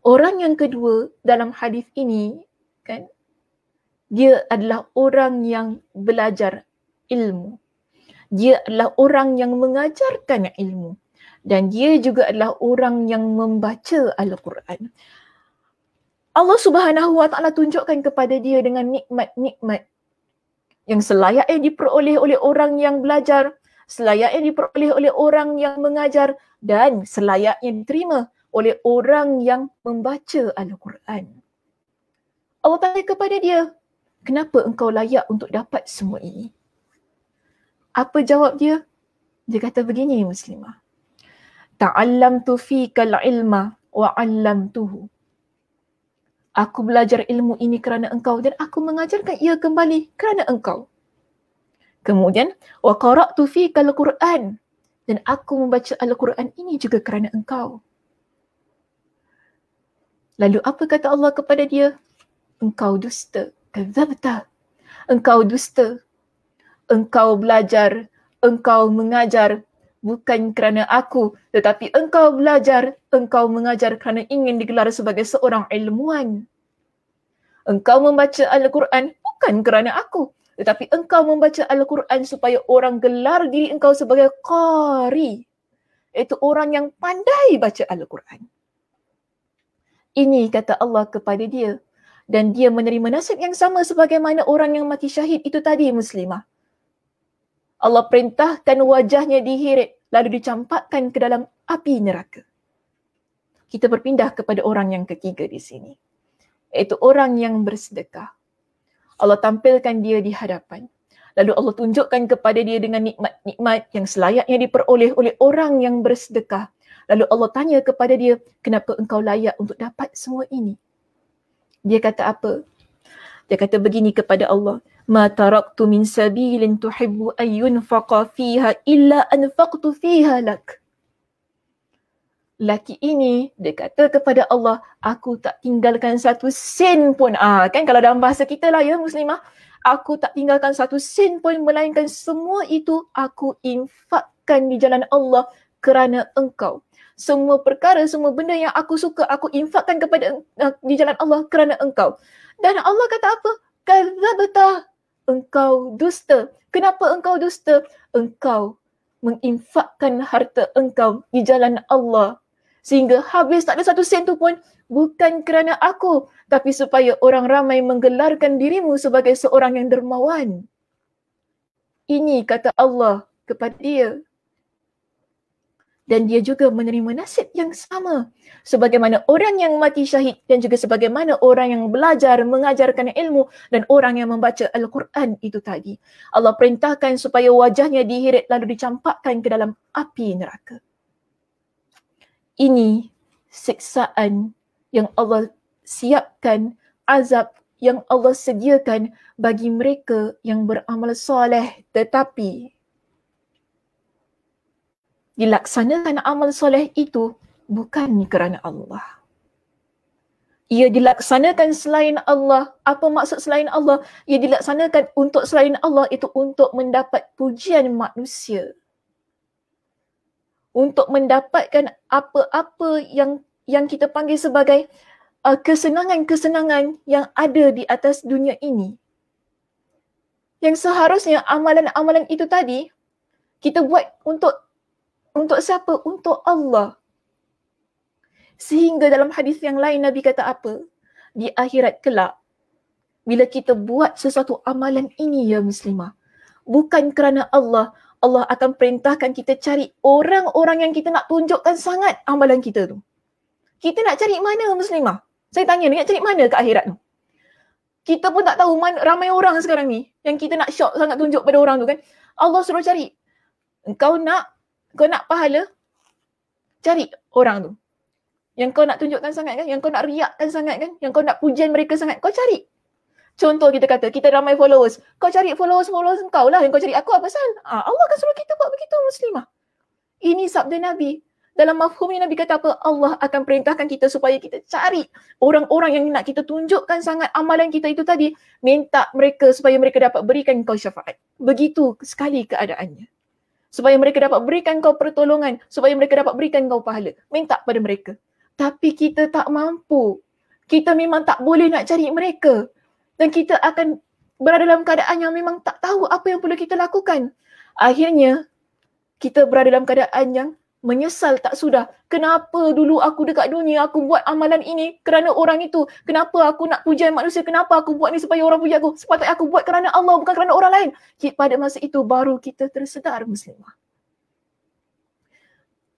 Orang yang kedua dalam hadis ini kan dia adalah orang yang belajar ilmu. Dia adalah orang yang mengajarkan ilmu dan dia juga adalah orang yang membaca al-Quran. Allah Subhanahu Wa Taala tunjukkan kepada dia dengan nikmat-nikmat yang selayaknya diperoleh oleh orang yang belajar, selayaknya diperoleh oleh orang yang mengajar dan selayaknya diterima oleh orang yang membaca al-Quran. Allah tanya kepada dia, kenapa engkau layak untuk dapat semua ini? Apa jawab dia? Dia kata begini ya muslimah. Ta'allam tu fi fikal ilma wa'allam tuhu. Aku belajar ilmu ini kerana engkau dan aku mengajarkan ia kembali kerana engkau. Kemudian, wa qara'tu fi al-Quran dan aku membaca al-Quran ini juga kerana engkau. Lalu apa kata Allah kepada dia? Engkau dusta kezabta. Engkau dusta. Engkau belajar. Engkau mengajar. Bukan kerana aku. Tetapi engkau belajar. Engkau mengajar kerana ingin digelar sebagai seorang ilmuwan. Engkau membaca Al-Quran bukan kerana aku. Tetapi engkau membaca Al-Quran supaya orang gelar diri engkau sebagai qari. iaitu orang yang pandai baca Al-Quran. Ini kata Allah kepada dia, dan dia menerima nasib yang sama sebagaimana orang yang mati syahid itu tadi muslimah. Allah perintahkan wajahnya dihirit lalu dicampakkan ke dalam api neraka. Kita berpindah kepada orang yang ketiga di sini. Iaitu orang yang bersedekah. Allah tampilkan dia di hadapan. Lalu Allah tunjukkan kepada dia dengan nikmat-nikmat yang selayaknya diperoleh oleh orang yang bersedekah. Lalu Allah tanya kepada dia, kenapa engkau layak untuk dapat semua ini? Dia kata apa? Dia kata begini kepada Allah. Ma taraktu min sabilin tuhibbu ayyun faqa fiha illa anfaqtu fiha lak. Laki ini dia kata kepada Allah, aku tak tinggalkan satu sen pun. Ah, kan kalau dalam bahasa kita lah ya muslimah, aku tak tinggalkan satu sen pun melainkan semua itu aku infakkan di jalan Allah kerana engkau semua perkara, semua benda yang aku suka, aku infakkan kepada uh, di jalan Allah kerana engkau. Dan Allah kata apa? betah. engkau dusta. Kenapa engkau dusta? Engkau menginfakkan harta engkau di jalan Allah. Sehingga habis tak ada satu sen tu pun bukan kerana aku. Tapi supaya orang ramai menggelarkan dirimu sebagai seorang yang dermawan. Ini kata Allah kepada dia dan dia juga menerima nasib yang sama sebagaimana orang yang mati syahid dan juga sebagaimana orang yang belajar mengajarkan ilmu dan orang yang membaca al-Quran itu tadi Allah perintahkan supaya wajahnya dihirit lalu dicampakkan ke dalam api neraka ini siksaan yang Allah siapkan azab yang Allah sediakan bagi mereka yang beramal soleh tetapi dilaksanakan amal soleh itu bukan kerana Allah. Ia dilaksanakan selain Allah. Apa maksud selain Allah? Ia dilaksanakan untuk selain Allah itu untuk mendapat pujian manusia. Untuk mendapatkan apa-apa yang yang kita panggil sebagai uh, kesenangan-kesenangan yang ada di atas dunia ini. Yang seharusnya amalan-amalan itu tadi kita buat untuk untuk siapa? Untuk Allah. Sehingga dalam hadis yang lain Nabi kata apa? Di akhirat kelak, bila kita buat sesuatu amalan ini ya muslimah, bukan kerana Allah, Allah akan perintahkan kita cari orang-orang yang kita nak tunjukkan sangat amalan kita tu. Kita nak cari mana muslimah? Saya tanya, nak cari mana ke akhirat tu? Kita pun tak tahu mana, ramai orang sekarang ni yang kita nak syok sangat tunjuk pada orang tu kan. Allah suruh cari. Kau nak kau nak pahala, cari orang tu. Yang kau nak tunjukkan sangat kan, yang kau nak riakkan sangat kan, yang kau nak pujian mereka sangat, kau cari. Contoh kita kata, kita ramai followers. Kau cari followers-followers kau lah. Yang kau cari aku apa sal? Ah, Allah akan suruh kita buat begitu muslimah. Ini sabda Nabi. Dalam mafhum ni Nabi kata apa? Allah akan perintahkan kita supaya kita cari orang-orang yang nak kita tunjukkan sangat amalan kita itu tadi. Minta mereka supaya mereka dapat berikan kau syafaat. Begitu sekali keadaannya supaya mereka dapat berikan kau pertolongan, supaya mereka dapat berikan kau pahala. Minta pada mereka. Tapi kita tak mampu. Kita memang tak boleh nak cari mereka. Dan kita akan berada dalam keadaan yang memang tak tahu apa yang perlu kita lakukan. Akhirnya, kita berada dalam keadaan yang menyesal tak sudah kenapa dulu aku dekat dunia aku buat amalan ini kerana orang itu kenapa aku nak puja manusia kenapa aku buat ni supaya orang puja aku sepatutnya aku buat kerana Allah bukan kerana orang lain pada masa itu baru kita tersedar muslimah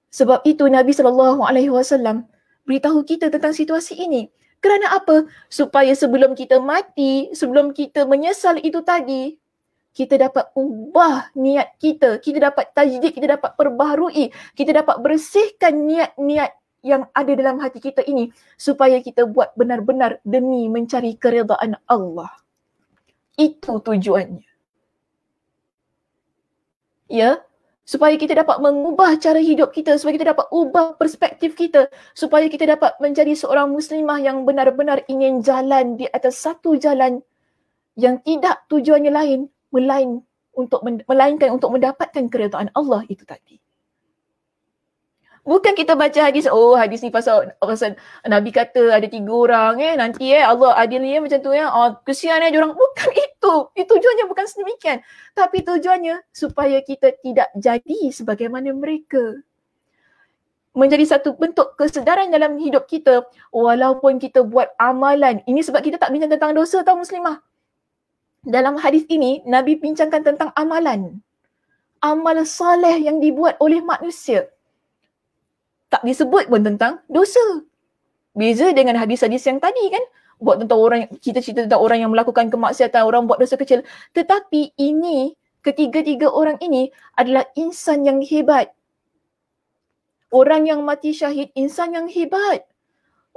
sebab itu Nabi sallallahu alaihi wasallam beritahu kita tentang situasi ini kerana apa supaya sebelum kita mati sebelum kita menyesal itu tadi kita dapat ubah niat kita, kita dapat tajdid, kita dapat perbaharui, kita dapat bersihkan niat-niat yang ada dalam hati kita ini supaya kita buat benar-benar demi mencari keredaan Allah. Itu tujuannya. Ya, supaya kita dapat mengubah cara hidup kita, supaya kita dapat ubah perspektif kita, supaya kita dapat menjadi seorang muslimah yang benar-benar ingin jalan di atas satu jalan yang tidak tujuannya lain melain untuk melainkan untuk mendapatkan keredaan Allah itu tadi. Bukan kita baca hadis, oh hadis ni pasal, pasal Nabi kata ada tiga orang eh, nanti eh Allah adil ni eh, macam tu ya, eh. oh, kesian eh orang. Bukan <laughs> itu, itu tujuannya bukan sedemikian. Tapi tujuannya supaya kita tidak jadi sebagaimana mereka. Menjadi satu bentuk kesedaran dalam hidup kita walaupun kita buat amalan. Ini sebab kita tak bincang tentang dosa tau muslimah dalam hadis ini Nabi bincangkan tentang amalan. Amal soleh yang dibuat oleh manusia. Tak disebut pun tentang dosa. Beza dengan hadis-hadis yang tadi kan. Buat tentang orang, kita cerita tentang orang yang melakukan kemaksiatan, orang buat dosa kecil. Tetapi ini, ketiga-tiga orang ini adalah insan yang hebat. Orang yang mati syahid, insan yang hebat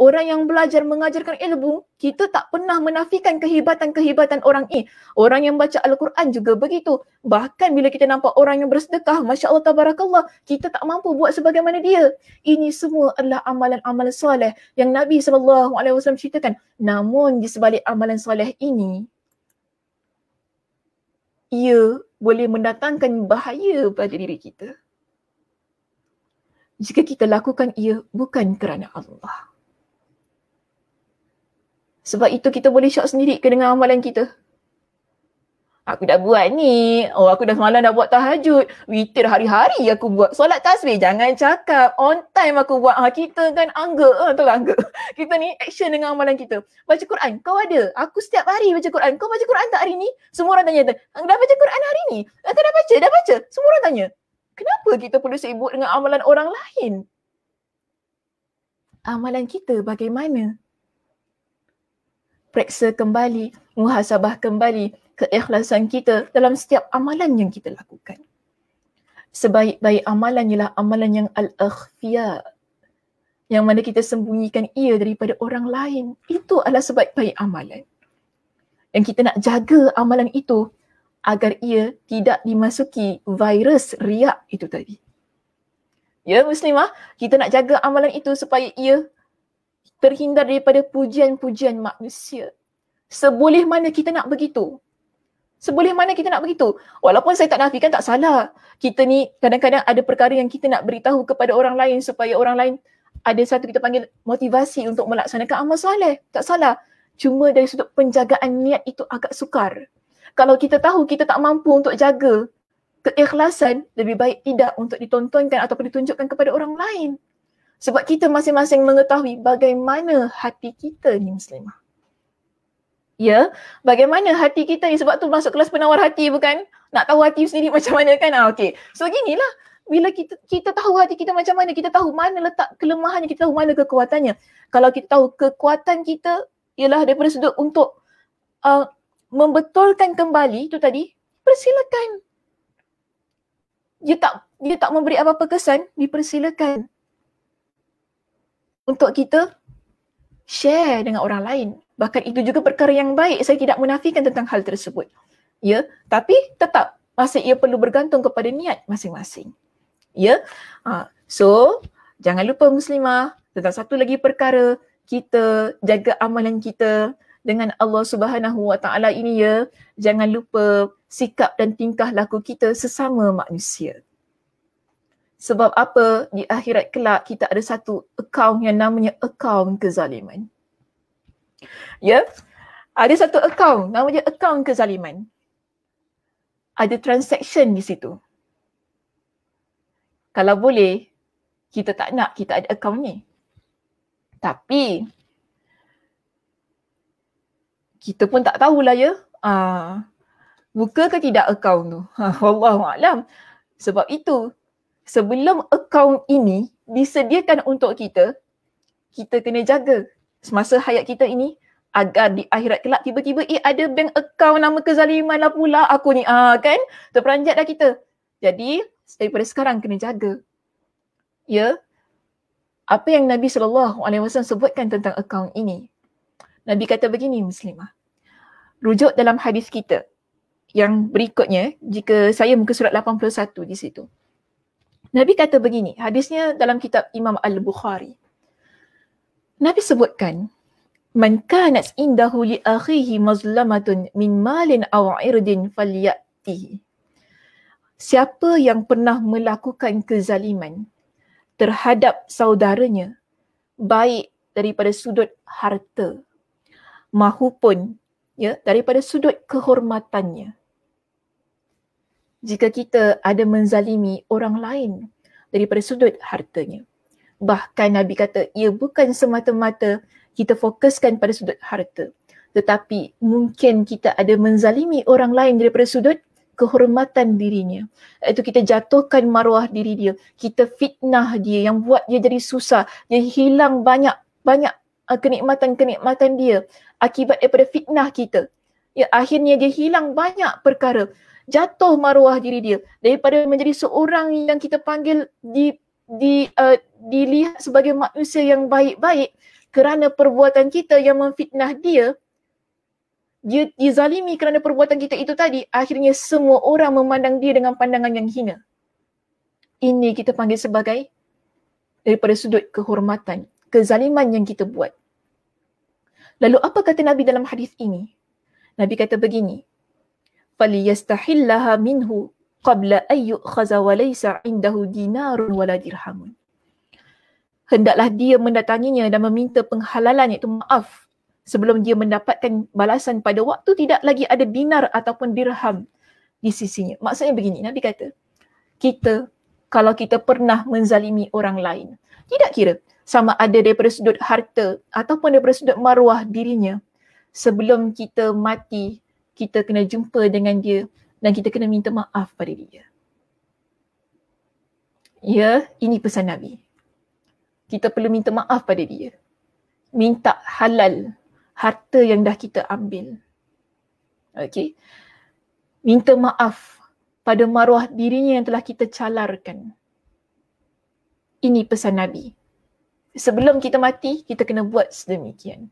orang yang belajar mengajarkan ilmu, kita tak pernah menafikan kehebatan-kehebatan orang ini. Orang yang baca Al-Quran juga begitu. Bahkan bila kita nampak orang yang bersedekah, Masya Allah Tabarakallah, kita tak mampu buat sebagaimana dia. Ini semua adalah amalan-amalan soleh yang Nabi SAW ceritakan. Namun di sebalik amalan soleh ini, ia boleh mendatangkan bahaya pada diri kita. Jika kita lakukan ia bukan kerana Allah. Sebab itu kita boleh shock sendiri ke dengan amalan kita. Aku dah buat ni. Oh, aku dah semalam dah buat tahajud. Witir hari-hari aku buat. Solat tasbih. Jangan cakap. On time aku buat. Ha, kita kan angga. Ha, tahu lah angga. <laughs> Kita ni action dengan amalan kita. Baca Quran. Kau ada. Aku setiap hari baca Quran. Kau baca Quran tak hari ni? Semua orang tanya. Ah, dah baca Quran hari ni? Atau ah, dah baca? Dah baca? Semua orang tanya. Kenapa kita perlu sibuk dengan amalan orang lain? Amalan kita bagaimana? periksa kembali, muhasabah kembali keikhlasan kita dalam setiap amalan yang kita lakukan. Sebaik-baik amalan ialah amalan yang al-akhfiya yang mana kita sembunyikan ia daripada orang lain. Itu adalah sebaik-baik amalan. Yang kita nak jaga amalan itu agar ia tidak dimasuki virus riak itu tadi. Ya muslimah, kita nak jaga amalan itu supaya ia terhindar daripada pujian-pujian manusia. Seboleh mana kita nak begitu? Seboleh mana kita nak begitu? Walaupun saya tak nafikan tak salah. Kita ni kadang-kadang ada perkara yang kita nak beritahu kepada orang lain supaya orang lain ada satu kita panggil motivasi untuk melaksanakan amal soleh. Tak salah. Cuma dari sudut penjagaan niat itu agak sukar. Kalau kita tahu kita tak mampu untuk jaga keikhlasan, lebih baik tidak untuk ditontonkan ataupun ditunjukkan kepada orang lain. Sebab kita masing-masing mengetahui bagaimana hati kita ni muslimah. Ya, bagaimana hati kita ni sebab tu masuk kelas penawar hati bukan? Nak tahu hati sendiri <laughs> macam mana kan? Ah, okay. So ginilah, bila kita kita tahu hati kita macam mana, kita tahu mana letak kelemahannya, kita tahu mana kekuatannya. Kalau kita tahu kekuatan kita ialah daripada sudut untuk uh, membetulkan kembali tu tadi, persilakan. Dia tak dia tak memberi apa-apa kesan, dipersilakan untuk kita share dengan orang lain. Bahkan itu juga perkara yang baik. Saya tidak menafikan tentang hal tersebut. Ya, tapi tetap masih ia perlu bergantung kepada niat masing-masing. Ya. Ha, so, jangan lupa muslimah, tentang satu lagi perkara, kita jaga amalan kita dengan Allah Subhanahu Wa Taala ini ya. Jangan lupa sikap dan tingkah laku kita sesama manusia. Sebab apa di akhirat kelak kita ada satu akaun yang namanya akaun kezaliman. Ya, yeah? ada satu akaun namanya akaun kezaliman. Ada transaction di situ. Kalau boleh, kita tak nak kita ada akaun ni. Tapi, kita pun tak tahulah ya. Ah, buka ke tidak akaun tu? Ha, <laughs> Wallahualam. Sebab itu, sebelum akaun ini disediakan untuk kita, kita kena jaga semasa hayat kita ini agar di akhirat kelak tiba-tiba eh ada bank akaun nama kezaliman lah pula aku ni ah kan terperanjat dah kita. Jadi daripada sekarang kena jaga. Ya. Apa yang Nabi sallallahu alaihi wasallam sebutkan tentang akaun ini? Nabi kata begini muslimah. Rujuk dalam hadis kita yang berikutnya jika saya muka surat 81 di situ. Nabi kata begini, hadisnya dalam kitab Imam Al-Bukhari. Nabi sebutkan, "Man kana indahu li akhihi mazlamatun min malin aw irdin falyati." Siapa yang pernah melakukan kezaliman terhadap saudaranya baik daripada sudut harta mahupun ya daripada sudut kehormatannya jika kita ada menzalimi orang lain daripada sudut hartanya. Bahkan Nabi kata ia bukan semata-mata kita fokuskan pada sudut harta. Tetapi mungkin kita ada menzalimi orang lain daripada sudut kehormatan dirinya. Itu kita jatuhkan maruah diri dia. Kita fitnah dia yang buat dia jadi susah. Dia hilang banyak banyak uh, kenikmatan-kenikmatan dia akibat daripada fitnah kita. Ya, akhirnya dia hilang banyak perkara jatuh maruah diri dia daripada menjadi seorang yang kita panggil di di uh, dilihat sebagai manusia yang baik-baik kerana perbuatan kita yang memfitnah dia dia dizalimi kerana perbuatan kita itu tadi akhirnya semua orang memandang dia dengan pandangan yang hina ini kita panggil sebagai daripada sudut kehormatan kezaliman yang kita buat lalu apa kata nabi dalam hadis ini nabi kata begini فليستحلها منه قبل أن يؤخذ وليس عنده دينار ولا درهم hendaklah dia mendatanginya dan meminta penghalalan iaitu maaf sebelum dia mendapatkan balasan pada waktu tidak lagi ada dinar ataupun dirham di sisinya. Maksudnya begini, Nabi kata, kita kalau kita pernah menzalimi orang lain, tidak kira sama ada daripada sudut harta ataupun daripada sudut maruah dirinya, sebelum kita mati kita kena jumpa dengan dia dan kita kena minta maaf pada dia. Ya, ini pesan Nabi. Kita perlu minta maaf pada dia. Minta halal harta yang dah kita ambil. Okey. Minta maaf pada maruah dirinya yang telah kita calarkan. Ini pesan Nabi. Sebelum kita mati, kita kena buat sedemikian.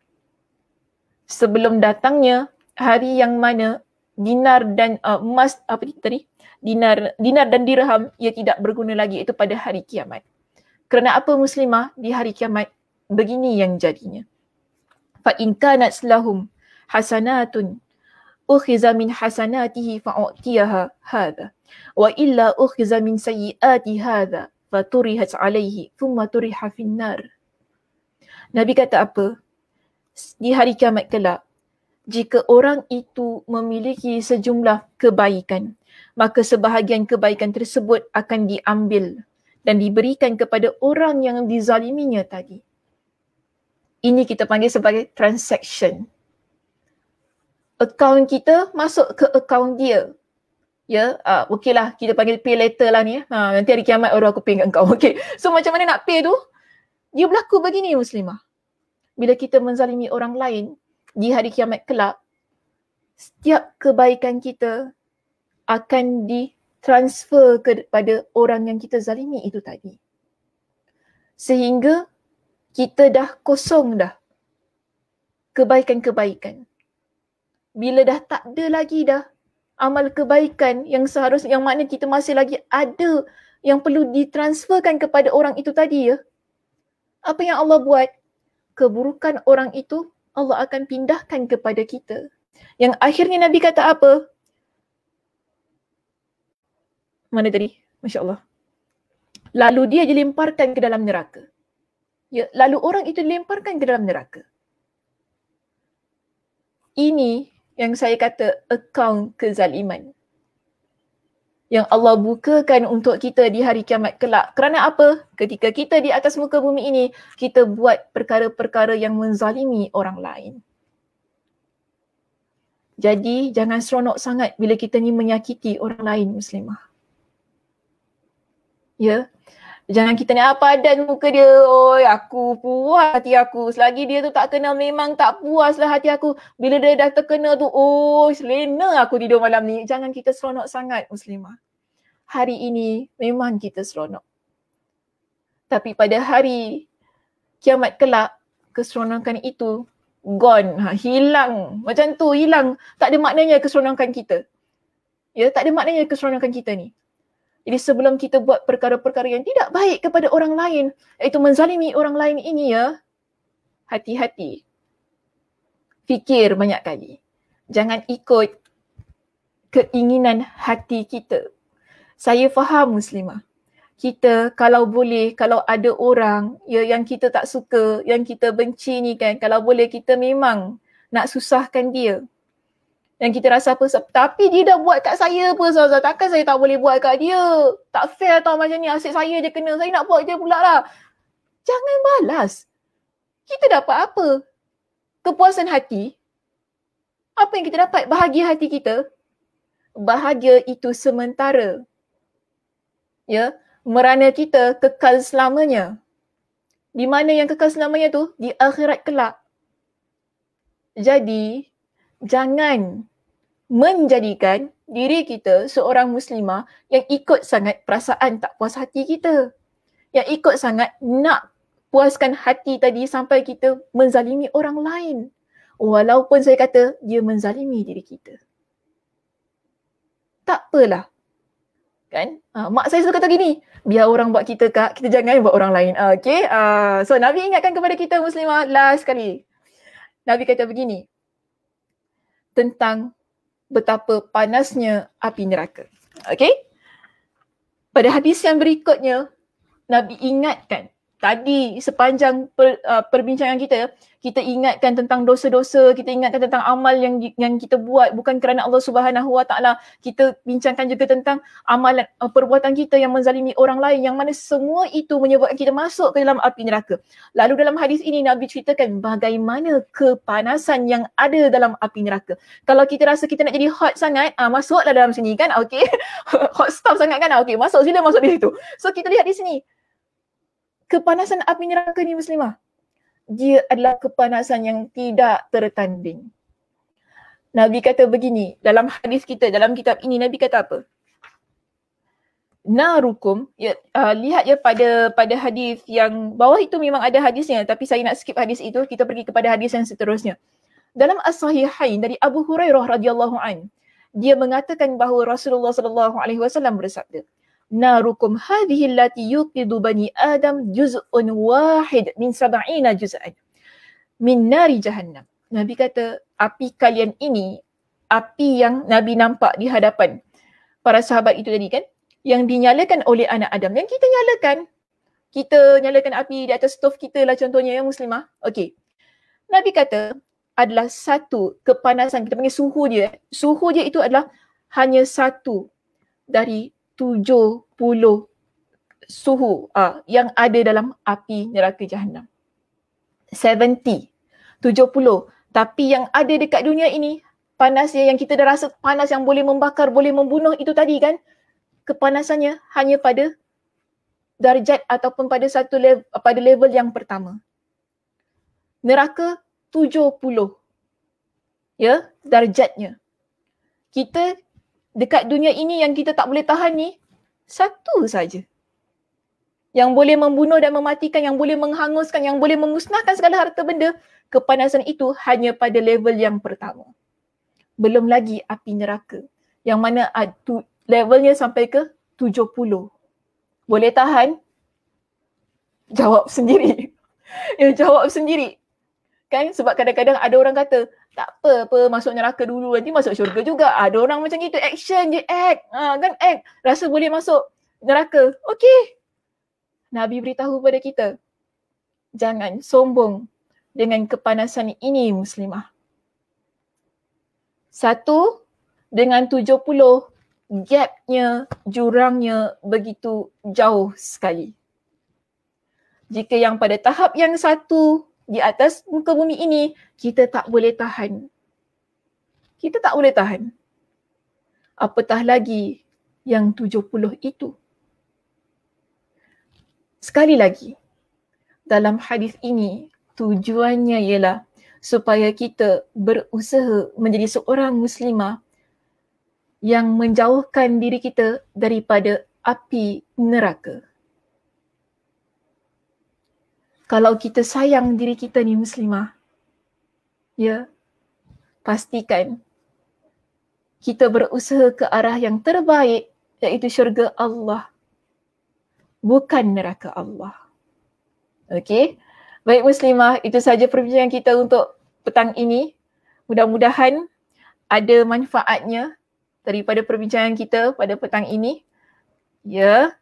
Sebelum datangnya hari yang mana dinar dan uh, emas apa tadi dinar dinar dan dirham ia tidak berguna lagi itu pada hari kiamat kerana apa muslimah di hari kiamat begini yang jadinya fa in kanat lahum hasanatun ukhiza min hasanatihi fa utiyaha hadha wa illa ukhiza min sayyiati hadha fa turihat alayhi thumma turiha finnar nabi kata apa di hari kiamat kelak jika orang itu memiliki sejumlah kebaikan maka sebahagian kebaikan tersebut akan diambil dan diberikan kepada orang yang dizaliminya tadi ini kita panggil sebagai transaction akaun kita masuk ke akaun dia ya yeah, uh, okeylah kita panggil pay later lah ni ha nanti hari kiamat orang aku pay dengan kau <laughs> okey so macam mana nak pay tu dia berlaku begini muslimah bila kita menzalimi orang lain di hari kiamat kelak setiap kebaikan kita akan ditransfer kepada orang yang kita zalimi itu tadi sehingga kita dah kosong dah kebaikan-kebaikan bila dah tak ada lagi dah amal kebaikan yang seharusnya yang mana kita masih lagi ada yang perlu ditransferkan kepada orang itu tadi ya apa yang Allah buat keburukan orang itu Allah akan pindahkan kepada kita. Yang akhirnya Nabi kata apa? Mana tadi? Masya Allah. Lalu dia dilemparkan ke dalam neraka. Ya, lalu orang itu dilemparkan ke dalam neraka. Ini yang saya kata account kezaliman yang Allah bukakan untuk kita di hari kiamat kelak. Kerana apa? Ketika kita di atas muka bumi ini, kita buat perkara-perkara yang menzalimi orang lain. Jadi jangan seronok sangat bila kita ni menyakiti orang lain muslimah. Ya. Yeah? Jangan kita ni apa dan muka dia. Oi, aku puas hati aku. Selagi dia tu tak kenal memang tak puas lah hati aku. Bila dia dah terkenal tu, oi, oh, selena aku tidur malam ni. Jangan kita seronok sangat muslimah. Hari ini memang kita seronok. Tapi pada hari kiamat kelak, keseronokan itu gone, ha, hilang. Macam tu hilang. Tak ada maknanya keseronokan kita. Ya, tak ada maknanya keseronokan kita ni. Jadi sebelum kita buat perkara-perkara yang tidak baik kepada orang lain, iaitu menzalimi orang lain ini ya, hati-hati. Fikir banyak kali. Jangan ikut keinginan hati kita. Saya faham muslimah. Kita kalau boleh, kalau ada orang ya yang kita tak suka, yang kita benci ni kan, kalau boleh kita memang nak susahkan dia yang kita rasa apa tapi dia dah buat kat saya apa Zaza takkan saya tak boleh buat kat dia tak fair tau macam ni asyik saya je kena saya nak buat je pula lah jangan balas kita dapat apa kepuasan hati apa yang kita dapat bahagia hati kita bahagia itu sementara ya merana kita kekal selamanya di mana yang kekal selamanya tu di akhirat kelak jadi jangan menjadikan diri kita seorang muslimah yang ikut sangat perasaan tak puas hati kita. Yang ikut sangat nak puaskan hati tadi sampai kita menzalimi orang lain. Walaupun saya kata dia menzalimi diri kita. Tak apalah. Kan? Ha, mak saya selalu kata gini, biar orang buat kita kak, kita jangan buat orang lain. Ah, okay? Uh, so Nabi ingatkan kepada kita muslimah last sekali. Nabi kata begini, tentang betapa panasnya api neraka. Okay? Pada hadis yang berikutnya, Nabi ingatkan tadi sepanjang per, uh, perbincangan kita kita ingatkan tentang dosa-dosa kita ingatkan tentang amal yang yang kita buat bukan kerana Allah Subhanahu Wa Taala kita bincangkan juga tentang amalan uh, perbuatan kita yang menzalimi orang lain yang mana semua itu menyebabkan kita masuk ke dalam api neraka lalu dalam hadis ini Nabi ceritakan bagaimana kepanasan yang ada dalam api neraka kalau kita rasa kita nak jadi hot sangat uh, masuklah dalam sini kan <laughs> okey hot stop sangat kan ah, okey masuk sila masuk di situ so kita lihat di sini kepanasan api neraka ni muslimah dia adalah kepanasan yang tidak tertanding Nabi kata begini dalam hadis kita dalam kitab ini Nabi kata apa narukum ya uh, lihat ya pada pada hadis yang bawah itu memang ada hadisnya tapi saya nak skip hadis itu kita pergi kepada hadis yang seterusnya dalam as-sahihain dari Abu Hurairah radhiyallahu an dia mengatakan bahawa Rasulullah sallallahu alaihi wasallam bersabda narukum hadhihi allati yuqidu bani adam juz'un wahid min sab'ina juz'an min nari jahannam nabi kata api kalian ini api yang nabi nampak di hadapan para sahabat itu tadi kan yang dinyalakan oleh anak adam yang kita nyalakan kita nyalakan api di atas stove kita lah contohnya yang muslimah okey nabi kata adalah satu kepanasan kita panggil suhu dia suhu dia itu adalah hanya satu dari Tujuh puluh suhu uh, yang ada dalam api neraka jahanam. tujuh puluh. Tapi yang ada dekat dunia ini, panasnya yang kita dah rasa panas yang boleh membakar, boleh membunuh itu tadi kan, kepanasannya hanya pada darjat ataupun pada satu level, pada level yang pertama. Neraka tujuh puluh Ya, darjatnya. Kita dekat dunia ini yang kita tak boleh tahan ni satu saja yang boleh membunuh dan mematikan yang boleh menghanguskan yang boleh memusnahkan segala harta benda kepanasan itu hanya pada level yang pertama belum lagi api neraka yang mana tu, levelnya sampai ke 70 boleh tahan jawab sendiri <laughs> ya jawab sendiri kan sebab kadang-kadang ada orang kata tak apa apa masuk neraka dulu nanti masuk syurga juga. Ada orang macam gitu action je act. Ha, kan act rasa boleh masuk neraka. Okey. Nabi beritahu pada kita jangan sombong dengan kepanasan ini muslimah. Satu dengan tujuh puluh gapnya, jurangnya begitu jauh sekali. Jika yang pada tahap yang satu di atas muka bumi ini kita tak boleh tahan. Kita tak boleh tahan. Apatah lagi yang tujuh puluh itu. Sekali lagi, dalam hadis ini tujuannya ialah supaya kita berusaha menjadi seorang muslimah yang menjauhkan diri kita daripada api neraka kalau kita sayang diri kita ni muslimah ya pastikan kita berusaha ke arah yang terbaik iaitu syurga Allah bukan neraka Allah okey baik muslimah itu sahaja perbincangan kita untuk petang ini mudah-mudahan ada manfaatnya daripada perbincangan kita pada petang ini ya yeah.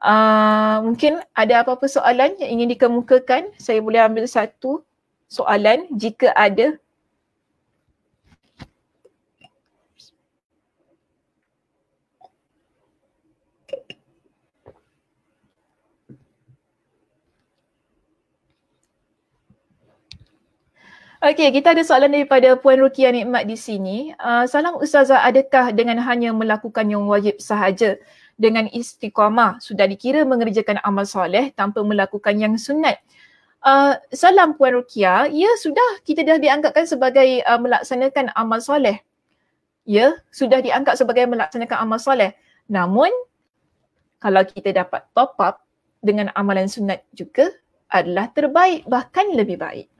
Uh, mungkin ada apa-apa soalan yang ingin dikemukakan, saya boleh ambil satu soalan jika ada. Okey, kita ada soalan daripada Puan Rukia Nikmat di sini. Uh, salam Ustazah, adakah dengan hanya melakukan yang wajib sahaja dengan istiqamah sudah dikira mengerjakan amal soleh tanpa melakukan yang sunat. Uh, salam Puan Rukia, ya sudah kita dah dianggapkan sebagai uh, melaksanakan amal soleh. Ya, sudah dianggap sebagai melaksanakan amal soleh. Namun, kalau kita dapat top up dengan amalan sunat juga adalah terbaik bahkan lebih baik.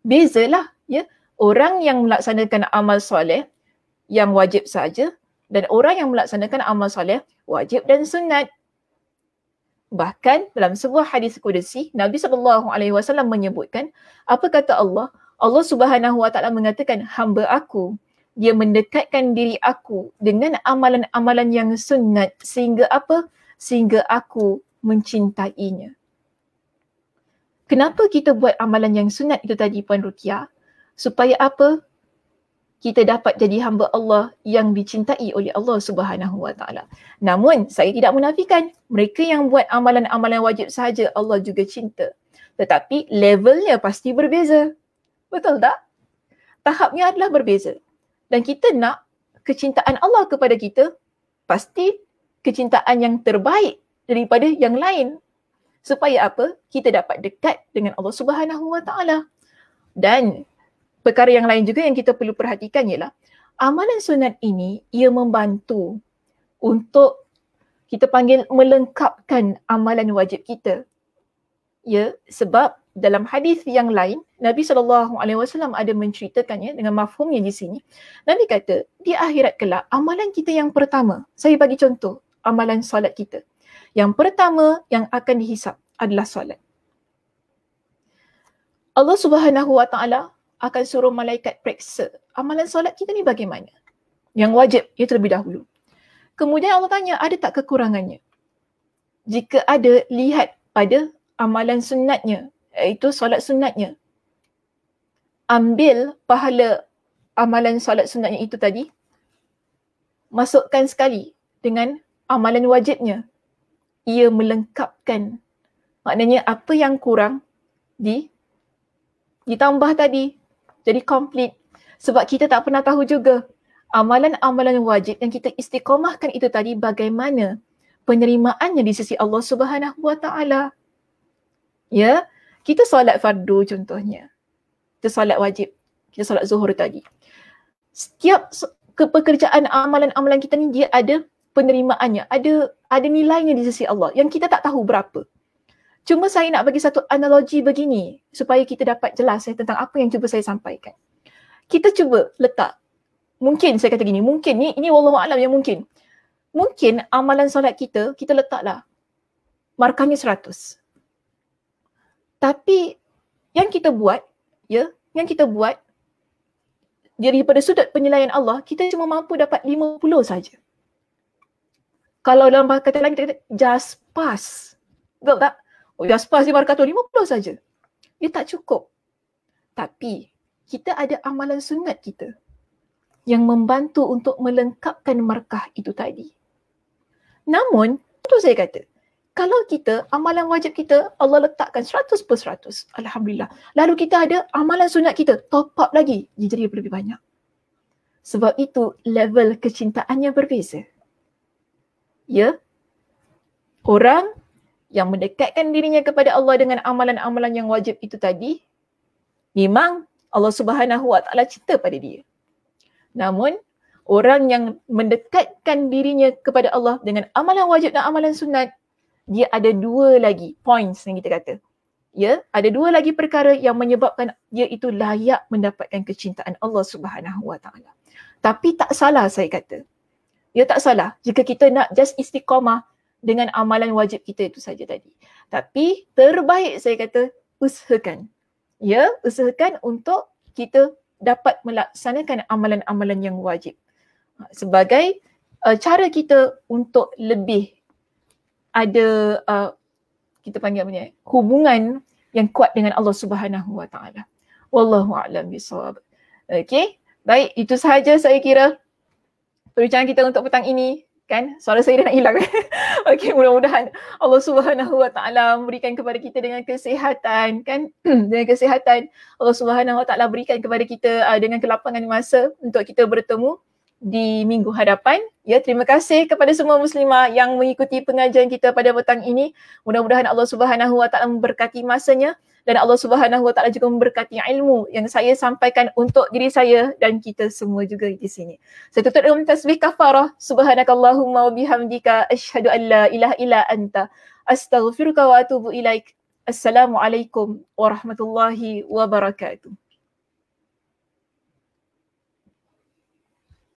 Bezalah ya, orang yang melaksanakan amal soleh yang wajib saja dan orang yang melaksanakan amal soleh wajib dan sunat. Bahkan dalam sebuah hadis kudusi, Nabi sallallahu alaihi wasallam menyebutkan, apa kata Allah? Allah Subhanahu wa taala mengatakan, "Hamba aku dia mendekatkan diri aku dengan amalan-amalan yang sunat sehingga apa? Sehingga aku mencintainya." Kenapa kita buat amalan yang sunat itu tadi Puan Rukia? Supaya apa? kita dapat jadi hamba Allah yang dicintai oleh Allah Subhanahu Wa Taala. Namun saya tidak menafikan mereka yang buat amalan-amalan wajib sahaja Allah juga cinta. Tetapi levelnya pasti berbeza. Betul tak? Tahapnya adalah berbeza. Dan kita nak kecintaan Allah kepada kita pasti kecintaan yang terbaik daripada yang lain. Supaya apa? Kita dapat dekat dengan Allah Subhanahu Wa Taala. Dan perkara yang lain juga yang kita perlu perhatikan ialah amalan sunat ini ia membantu untuk kita panggil melengkapkan amalan wajib kita. Ya, sebab dalam hadis yang lain Nabi saw alaihi wasallam ada menceritakannya dengan mafhumnya di sini. Nabi kata, di akhirat kelak amalan kita yang pertama, saya bagi contoh, amalan solat kita. Yang pertama yang akan dihisap adalah solat. Allah Subhanahu wa taala akan suruh malaikat periksa amalan solat kita ni bagaimana? Yang wajib, ia terlebih dahulu. Kemudian Allah tanya, ada tak kekurangannya? Jika ada, lihat pada amalan sunatnya, iaitu solat sunatnya. Ambil pahala amalan solat sunatnya itu tadi, masukkan sekali dengan amalan wajibnya. Ia melengkapkan. Maknanya apa yang kurang di ditambah tadi jadi komplit sebab kita tak pernah tahu juga amalan-amalan wajib yang kita istiqomahkan itu tadi bagaimana penerimaannya di sisi Allah Subhanahu Wa Taala. Ya, kita solat fardu contohnya. Kita solat wajib. Kita solat zuhur tadi. Setiap kepekerjaan amalan-amalan kita ni dia ada penerimaannya, ada ada nilainya di sisi Allah yang kita tak tahu berapa. Cuma saya nak bagi satu analogi begini supaya kita dapat jelas eh, tentang apa yang cuba saya sampaikan. Kita cuba letak. Mungkin saya kata gini, mungkin ni ini wallahu alam yang mungkin. Mungkin amalan solat kita kita letaklah markahnya 100. Tapi yang kita buat, ya, yang kita buat daripada sudut penilaian Allah, kita cuma mampu dapat 50 saja. Kalau dalam kata lain kita kata just pass. Betul tak? Oh, dah spas 550 saja. Dia tak cukup. Tapi kita ada amalan sunat kita yang membantu untuk melengkapkan markah itu tadi. Namun, itu saya kata, kalau kita amalan wajib kita Allah letakkan seratus per seratus, Alhamdulillah. Lalu kita ada amalan sunat kita top up lagi, dia jadi lebih banyak. Sebab itu level kecintaannya berbeza. Ya, orang yang mendekatkan dirinya kepada Allah dengan amalan-amalan yang wajib itu tadi memang Allah Subhanahu Wa Taala cinta pada dia. Namun orang yang mendekatkan dirinya kepada Allah dengan amalan wajib dan amalan sunat dia ada dua lagi points yang kita kata. Ya, ada dua lagi perkara yang menyebabkan dia itu layak mendapatkan kecintaan Allah Subhanahu Wa Taala. Tapi tak salah saya kata. Ya tak salah jika kita nak just istiqamah dengan amalan wajib kita itu saja tadi. Tapi terbaik saya kata usahakan. Ya, usahakan untuk kita dapat melaksanakan amalan-amalan yang wajib. Ha, sebagai uh, cara kita untuk lebih ada uh, kita panggil apa ni? Eh, hubungan yang kuat dengan Allah Subhanahu Wa Taala. Wallahu a'lam bishawab. Okey. Baik, itu sahaja saya kira perbincangan kita untuk petang ini kan suara saya dah nak hilang <laughs> okey mudah-mudahan Allah Subhanahu Wa Taala memberikan kepada kita dengan kesihatan kan <clears throat> dengan kesihatan Allah Subhanahu Wa Taala berikan kepada kita uh, dengan kelapangan masa untuk kita bertemu di minggu hadapan. Ya, terima kasih kepada semua muslimah yang mengikuti pengajian kita pada petang ini. Mudah-mudahan Allah Subhanahu Wa Taala memberkati masanya dan Allah Subhanahu Wa Taala juga memberkati ilmu yang saya sampaikan untuk diri saya dan kita semua juga di sini. Saya tutup dengan tasbih kafarah. Subhanakallahumma wa bihamdika asyhadu an la ilaha illa anta astaghfiruka wa atubu ilaik. Assalamualaikum warahmatullahi wabarakatuh.